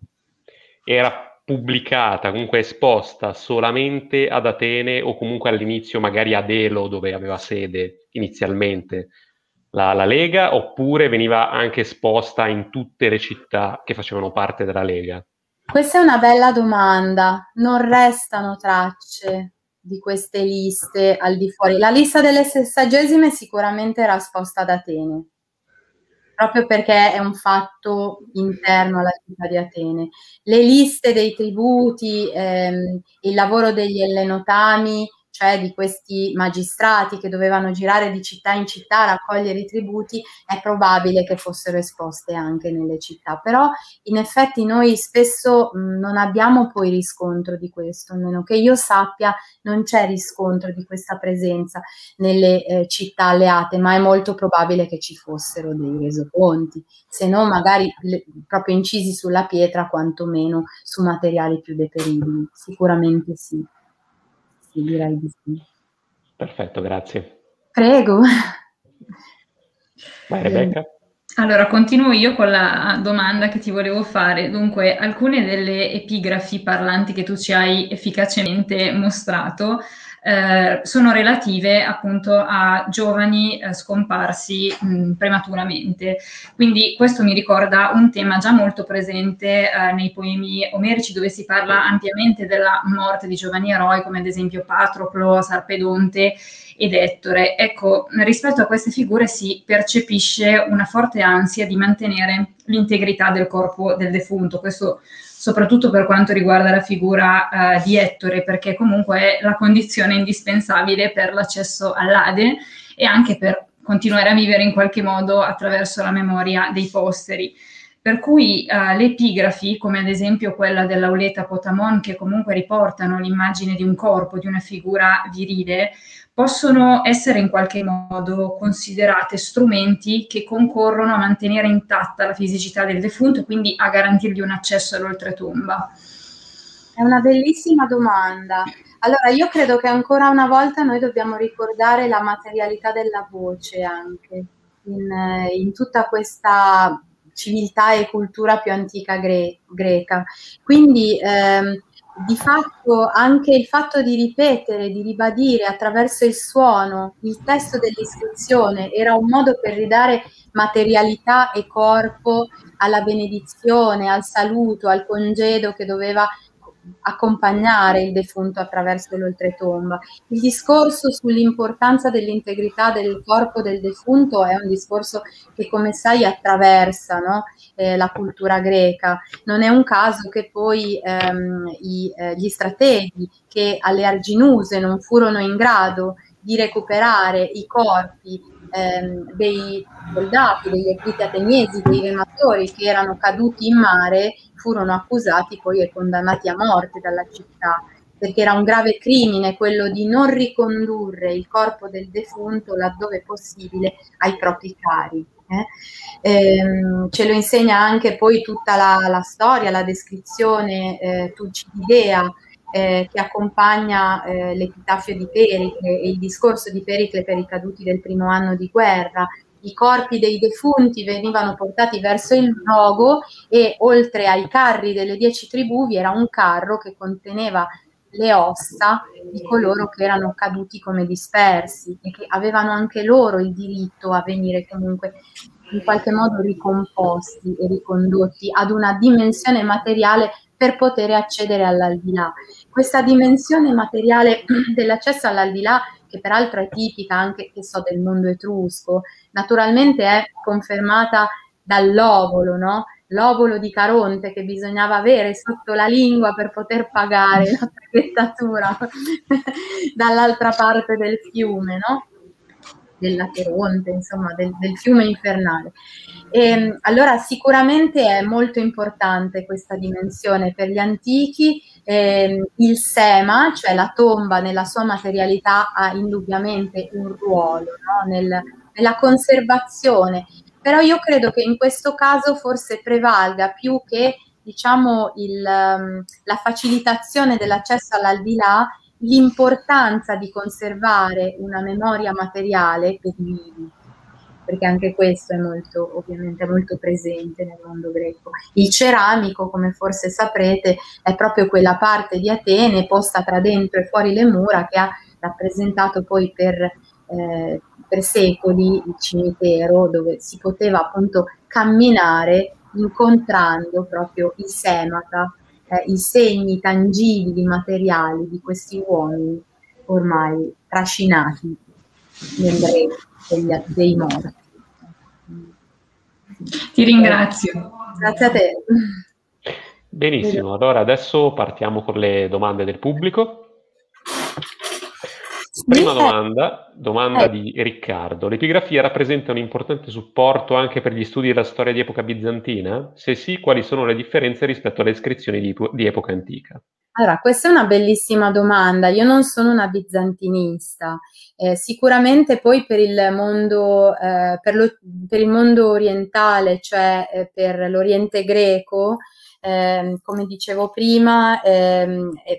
era pubblicata, comunque esposta solamente ad Atene o comunque all'inizio magari ad Elo dove aveva sede inizialmente la, la, Lega oppure veniva anche esposta in tutte le città che facevano parte della Lega? Questa è una bella domanda, non restano tracce di queste liste al di fuori. La lista delle sessagesime sicuramente era esposta ad Atene proprio perché è un fatto interno alla città di Atene. Le liste dei tributi, ehm, il lavoro degli ellenotami cioè di questi magistrati che dovevano girare di città in città a raccogliere i tributi, è probabile che fossero esposte anche nelle città. Però in effetti noi spesso mh, mm, non abbiamo poi riscontro di questo, a meno che io sappia non c'è riscontro di questa presenza nelle eh, città alleate, ma è molto probabile che ci fossero dei resoconti, se no magari le, proprio incisi sulla pietra, quantomeno su materiali più deperibili, sicuramente sì sì, direi di sì. Perfetto, grazie. Prego. Vai Rebecca. Eh, allora, continuo io con la domanda che ti volevo fare. Dunque, alcune delle epigrafi parlanti che tu ci hai efficacemente mostrato eh, sono relative appunto a giovani eh, scomparsi mh, prematuramente. Quindi questo mi ricorda un tema già molto presente eh, nei poemi omerici dove si parla ampiamente della morte di giovani eroi come ad esempio Patroclo, Sarpedonte ed Ettore. Ecco, rispetto a queste figure si percepisce una forte ansia di mantenere l'integrità del corpo del defunto. Questo soprattutto per quanto riguarda la figura eh, di Ettore, perché comunque è la condizione indispensabile per l'accesso all'Ade e anche per continuare a vivere in qualche modo attraverso la memoria dei posteri. Per cui eh, le epigrafi, come ad esempio quella dell'Auleta Potamon, che comunque riportano l'immagine di un corpo, di una figura virile, possono essere in qualche modo considerate strumenti che concorrono a mantenere intatta la fisicità del defunto e quindi a garantirgli un accesso all'oltretomba? È una bellissima domanda. Allora, io credo che ancora una volta noi dobbiamo ricordare la materialità della voce anche in, in tutta questa civiltà e cultura più antica gre- greca. Quindi ehm, di fatto anche il fatto di ripetere, di ribadire attraverso il suono il testo dell'iscrizione era un modo per ridare materialità e corpo alla benedizione, al saluto, al congedo che doveva accompagnare il defunto attraverso l'oltretomba. Il discorso sull'importanza dell'integrità del corpo del defunto è un discorso che, come sai, attraversa no? eh, la cultura greca. Non è un caso che poi ehm, i, eh, gli strateghi che alle Arginuse non furono in grado di recuperare i corpi ehm, dei soldati, degli equiti ateniesi, dei rematori che erano caduti in mare, furono accusati poi e condannati a morte dalla città, perché era un grave crimine quello di non ricondurre il corpo del defunto laddove possibile ai propri cari. Eh? Ehm, ce lo insegna anche poi tutta la, la storia, la descrizione eh, Tucididea eh, che accompagna eh, l'epitafio di Pericle e il discorso di Pericle per i caduti del primo anno di guerra, i corpi dei defunti venivano portati verso il luogo e oltre ai carri delle dieci tribù vi era un carro che conteneva le ossa di coloro che erano caduti come dispersi e che avevano anche loro il diritto a venire comunque in qualche modo ricomposti e ricondotti ad una dimensione materiale per poter accedere all'aldilà. Questa dimensione materiale dell'accesso all'aldilà che peraltro è tipica anche, che so, del mondo etrusco, naturalmente è confermata dall'ovolo, no? L'ovolo di Caronte che bisognava avere sotto la lingua per poter pagare la traghettatura dall'altra parte del fiume, no? della Teronte, insomma, del, del, fiume infernale. E, ehm, allora sicuramente è molto importante questa dimensione per gli antichi eh, il sema, cioè la tomba nella sua materialità, ha indubbiamente un ruolo no? Nel, nella conservazione, però io credo che in questo caso forse prevalga più che diciamo, il, ehm, la facilitazione dell'accesso all'aldilà l'importanza di conservare una memoria materiale per i vivi perché anche questo è molto, ovviamente, molto presente nel mondo greco. Il ceramico, come forse saprete, è proprio quella parte di Atene posta tra dentro e fuori le mura che ha rappresentato poi per, eh, per secoli il cimitero dove si poteva appunto camminare incontrando proprio i semata, eh, i segni tangibili, materiali di questi uomini ormai trascinati nel greco degli, dei morti. Ti eh, ringrazio. Grazie a te. Benissimo, allora adesso partiamo con le domande del pubblico. Prima domanda, domanda eh. di Riccardo. L'epigrafia rappresenta un importante supporto anche per gli studi della storia di epoca bizantina? Se sì, quali sono le differenze rispetto alle iscrizioni di, di epoca antica? Allora, questa è una bellissima domanda. Io non sono una bizantinista. Eh, sicuramente poi per il mondo, eh, per lo, per il mondo orientale, cioè eh, per l'Oriente greco, Ehm, come dicevo prima, eh,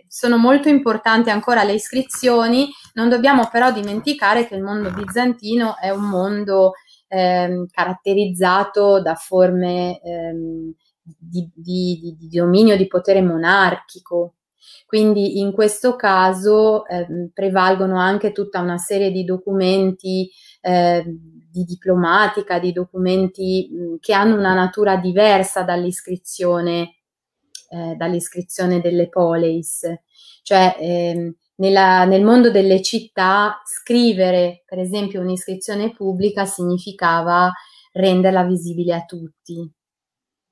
sono molto importanti ancora le iscrizioni, non dobbiamo però dimenticare che il mondo bizantino è un mondo eh, caratterizzato da forme ehm, di, di, di dominio, di potere monarchico, quindi in questo caso eh, prevalgono anche tutta una serie di documenti eh, di diplomatica, di documenti mh, mm, che hanno una natura diversa dall'iscrizione, eh, dall'iscrizione delle poleis. Cioè, ehm, nella, nel mondo delle città scrivere, per esempio, un'iscrizione pubblica significava renderla visibile a tutti.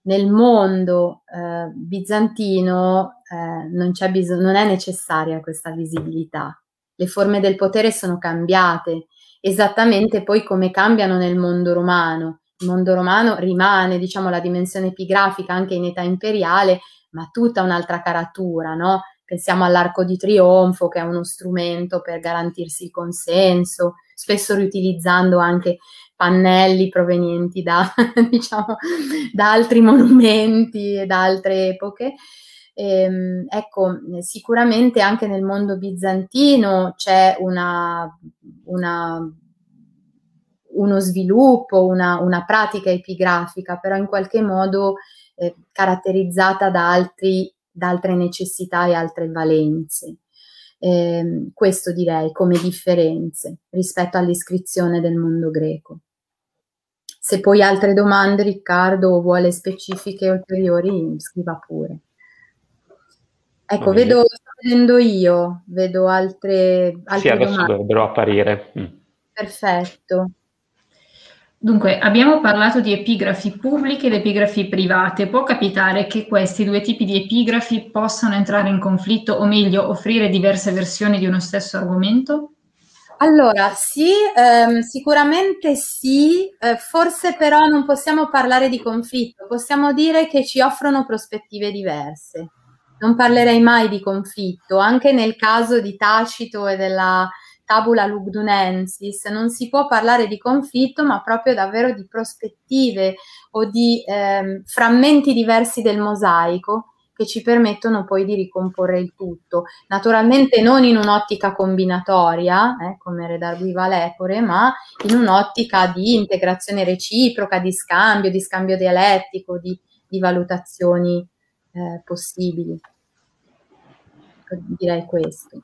Nel mondo eh, bizantino eh, non, non è necessaria questa visibilità. Le forme del potere sono cambiate, esattamente poi come cambiano nel mondo romano. Il mondo romano rimane, diciamo, la dimensione epigrafica anche in età imperiale, ma tutta un'altra caratura, no? Pensiamo all'arco di trionfo, che è uno strumento per garantirsi il consenso, spesso riutilizzando anche pannelli provenienti da, diciamo, da altri monumenti e da altre epoche. Ehm, ecco, sicuramente anche nel mondo bizantino c'è una una, uno sviluppo, una, una, pratica epigrafica, però in qualche modo eh, caratterizzata da, altri, da, altre necessità e altre valenze. Eh, questo direi come differenze rispetto all'iscrizione del mondo greco. Se poi altre domande, Riccardo, o vuole specifiche ulteriori, scriva pure. Ecco, vedo, sto vedendo io, vedo altre, altre Sì, adesso dovrebbero apparire. Mm. Perfetto. Dunque, abbiamo parlato di epigrafi pubbliche ed epigrafi private. Può capitare che questi due tipi di epigrafi possano entrare in conflitto o meglio offrire diverse versioni di uno stesso argomento? Allora, sì, ehm, sicuramente sì, eh, forse però non possiamo parlare di conflitto, possiamo dire che ci offrono prospettive diverse non parlerei mai di conflitto, anche nel caso di Tacito e della tabula lugdunensis, non si può parlare di conflitto, ma proprio davvero di prospettive o di eh, frammenti diversi del mosaico che ci permettono poi di ricomporre il tutto. Naturalmente non in un'ottica combinatoria, eh, come redarguiva Lepore, ma in un'ottica di integrazione reciproca, di scambio, di scambio dialettico, di, di valutazioni eh, possibili. Ecco, direi questo.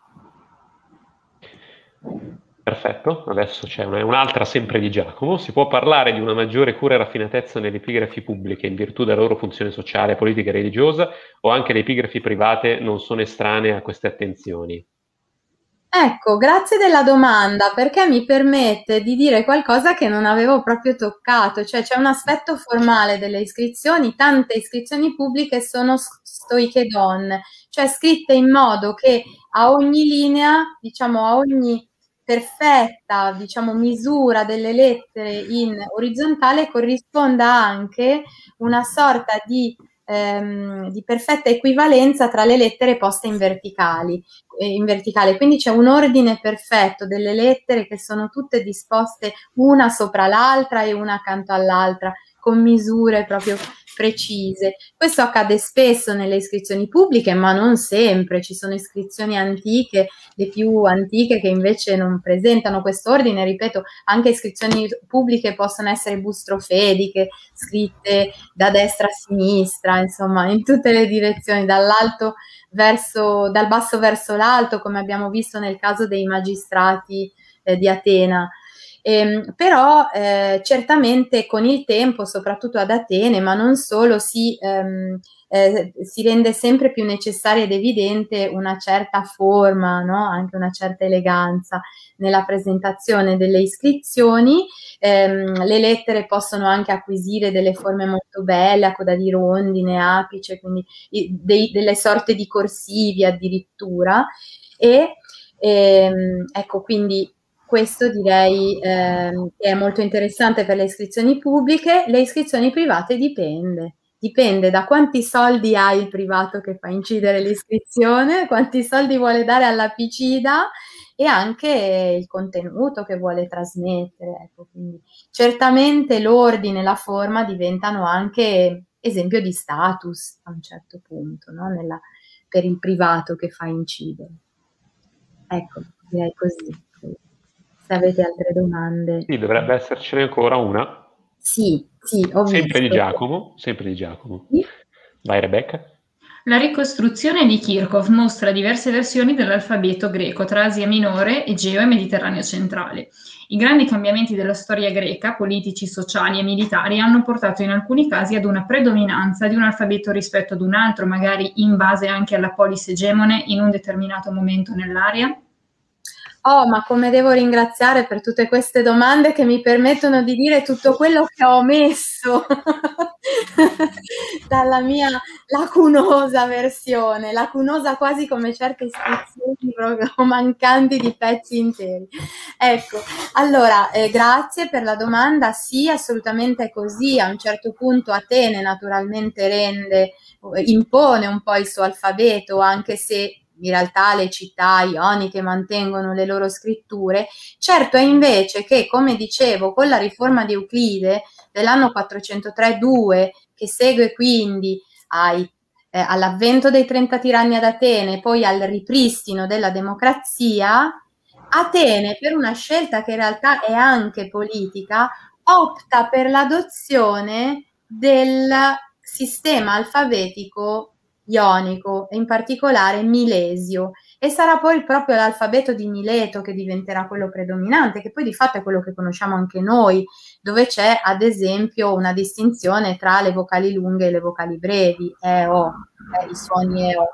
Perfetto, adesso c'è un'altra sempre di Giacomo. Si può parlare di una maggiore cura e raffinatezza nelle epigrafi pubbliche in virtù della loro funzione sociale, politica e religiosa o anche le epigrafi private non sono estranee a queste attenzioni? Ecco, grazie della domanda perché mi permette di dire qualcosa che non avevo proprio toccato, cioè c'è un aspetto formale delle iscrizioni, tante iscrizioni pubbliche sono stoiche donne cioè scritte in modo che a ogni linea, diciamo a ogni perfetta diciamo, misura delle lettere in orizzontale corrisponda anche una sorta di, ehm, di perfetta equivalenza tra le lettere poste in, verticali, eh, in verticale. Quindi c'è un ordine perfetto delle lettere che sono tutte disposte una sopra l'altra e una accanto all'altra, con misure proprio precise. Questo accade spesso nelle iscrizioni pubbliche, ma non sempre. Ci sono iscrizioni antiche, le più antiche, che invece non presentano questo ordine. Ripeto, anche iscrizioni pubbliche possono essere bustrofediche, scritte da destra a sinistra, insomma, in tutte le direzioni, dall'alto verso, dal basso verso l'alto, come abbiamo visto nel caso dei magistrati eh, di Atena. Ehm, però eh, certamente con il tempo, soprattutto ad Atene, ma non solo, si, ehm, eh, si rende sempre più necessaria ed evidente una certa forma, no? anche una certa eleganza nella presentazione delle iscrizioni. Ehm, le lettere possono anche acquisire delle forme molto belle, a coda di rondine, apice, quindi dei, delle sorte di corsivi addirittura. E ehm, ecco, quindi questo direi ehm, che è molto interessante per le iscrizioni pubbliche, le iscrizioni private dipende. Dipende da quanti soldi ha il privato che fa incidere l'iscrizione, quanti soldi vuole dare alla PCIDA e anche il contenuto che vuole trasmettere. Ecco. Quindi, certamente l'ordine e la forma diventano anche esempio di status a un certo punto no? Nella, per il privato che fa incidere. Ecco, direi così se avete altre domande. Sì, dovrebbe essercene ancora una. Sì, sì, ho sempre di Giacomo, sempre di Giacomo. Sì? Vai Rebecca. La ricostruzione di Kirchhoff mostra diverse versioni dell'alfabeto greco tra Asia Minore, Egeo e Mediterraneo centrale. I grandi cambiamenti della storia greca, politici, sociali e militari, hanno portato in alcuni casi ad una predominanza di un alfabeto rispetto ad un altro, magari in base anche alla polis egemone in un determinato momento nell'area? Oh, ma come devo ringraziare per tutte queste domande che mi permettono di dire tutto quello che ho messo dalla mia lacunosa versione, lacunosa quasi come certe istruzioni proprio mancanti di pezzi interi. Ecco, allora, eh, grazie per la domanda. Sì, assolutamente è così. A un certo punto Atene naturalmente rende, eh, impone un po' il suo alfabeto, anche se in realtà le città ioniche mantengono le loro scritture, certo è invece che, come dicevo, con la riforma di Euclide dell'anno 403-2, che segue quindi ai eh, all'avvento dei 30 tiranni ad Atene e poi al ripristino della democrazia, Atene, per una scelta che in realtà è anche politica, opta per l'adozione del sistema alfabetico ionico e in particolare milesio e sarà poi proprio l'alfabeto di Mileto che diventerà quello predominante, che poi di fatto è quello che conosciamo anche noi, dove c'è ad esempio una distinzione tra le vocali lunghe e le vocali brevi, e o, eh, i suoni e o.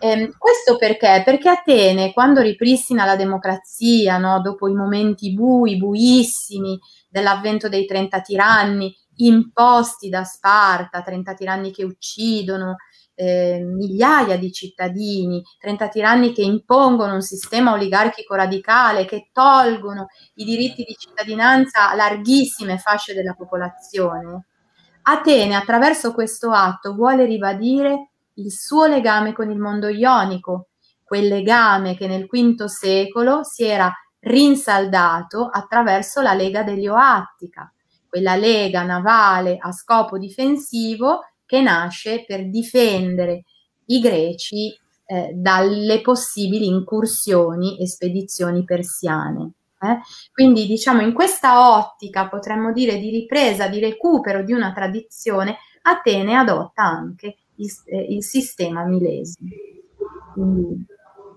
Eh, questo perché? Perché Atene, quando ripristina la democrazia, no, dopo i momenti bui, buissimi dell'avvento dei 30 tiranni, imposti da Sparta, 30 tiranni che uccidono, eh, migliaia di cittadini, 30 tiranni che impongono un sistema oligarchico radicale, che tolgono i diritti di cittadinanza a larghissime fasce della popolazione, Atene attraverso questo atto vuole ribadire il suo legame con il mondo ionico, quel legame che nel V secolo si era rinsaldato attraverso la Lega dell'Ioattica, quella lega navale a scopo difensivo che nasce per difendere i greci eh, dalle possibili incursioni e spedizioni persiane. Eh? Quindi diciamo in questa ottica potremmo dire di ripresa, di recupero di una tradizione, Atene adotta anche il, eh, il sistema milese. Quindi,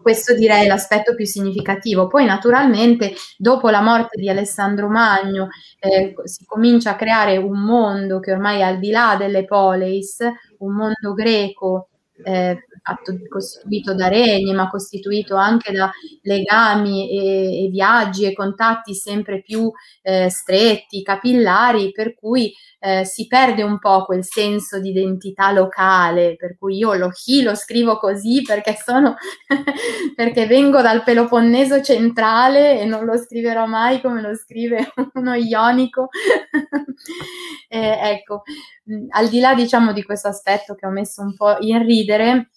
questo direi è l'aspetto più significativo. Poi naturalmente dopo la morte di Alessandro Magno eh, si comincia a creare un mondo che ormai è al di là delle poleis, un mondo greco eh, atto, costituito da regni, ma costituito anche da legami e, e viaggi e contatti sempre più eh, stretti, capillari, per cui eh, si perde un po' quel senso di identità locale, per cui io lo chi lo scrivo così perché sono perché vengo dal Peloponneso centrale e non lo scriverò mai come lo scrive uno ionico. eh, ecco, al di là diciamo di questo aspetto che ho messo un po' in ridere,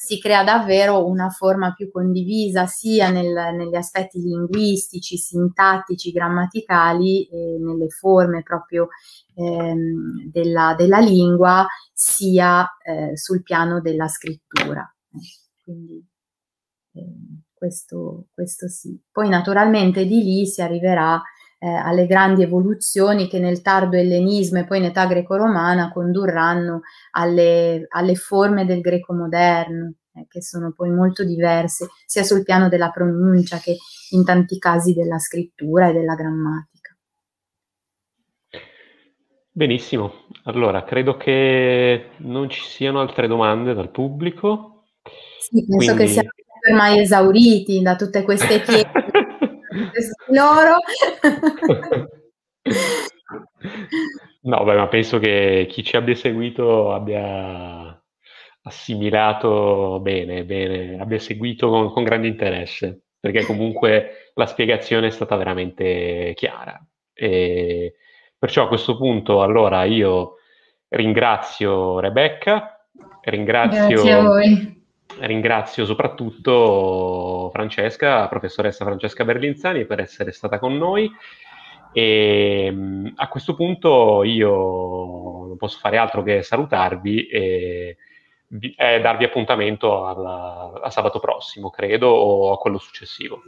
si crea davvero una forma più condivisa sia nel, negli aspetti linguistici, sintattici, grammaticali, e nelle forme proprio ehm, della, della, lingua, sia eh, sul piano della scrittura. Quindi eh, questo, questo sì. Poi naturalmente di lì si arriverà eh, alle grandi evoluzioni che nel tardo ellenismo e poi in età greco-romana condurranno alle, alle forme del greco moderno, eh, che sono poi molto diverse sia sul piano della pronuncia che in tanti casi della scrittura e della grammatica. Benissimo, allora credo che non ci siano altre domande dal pubblico. Sì, penso Quindi... che siamo ormai esauriti da tutte queste chiese. loro. no, beh, ma penso che chi ci abbia seguito abbia assimilato bene, bene abbia seguito con, con grande interesse, perché comunque la spiegazione è stata veramente chiara. E perciò a questo punto, allora, io ringrazio Rebecca, ringrazio... Grazie a voi ringrazio soprattutto Francesca, professoressa Francesca Berlinzani, per essere stata con noi. E ehm, a questo punto io non posso fare altro che salutarvi e, e darvi appuntamento alla, a sabato prossimo, credo, o a quello successivo.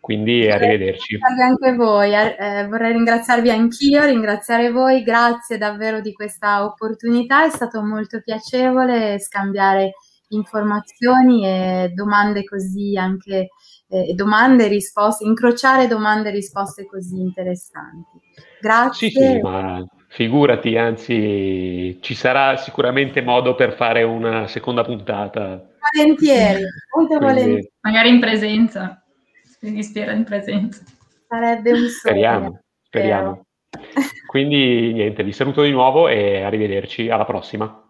Quindi arrivederci. Grazie Anche voi, eh, vorrei ringraziarvi anch'io, ringraziare voi, grazie davvero di questa opportunità, è stato molto piacevole scambiare informazioni e domande così anche eh, domande e risposte, incrociare domande e risposte così interessanti. Grazie. Sì, sì, ma figurati, anzi ci sarà sicuramente modo per fare una seconda puntata. Volentieri, molto volentieri. Magari in presenza, quindi spera in presenza. Sarebbe un sogno. Speriamo, speriamo. Quindi niente, vi saluto di nuovo e arrivederci alla prossima.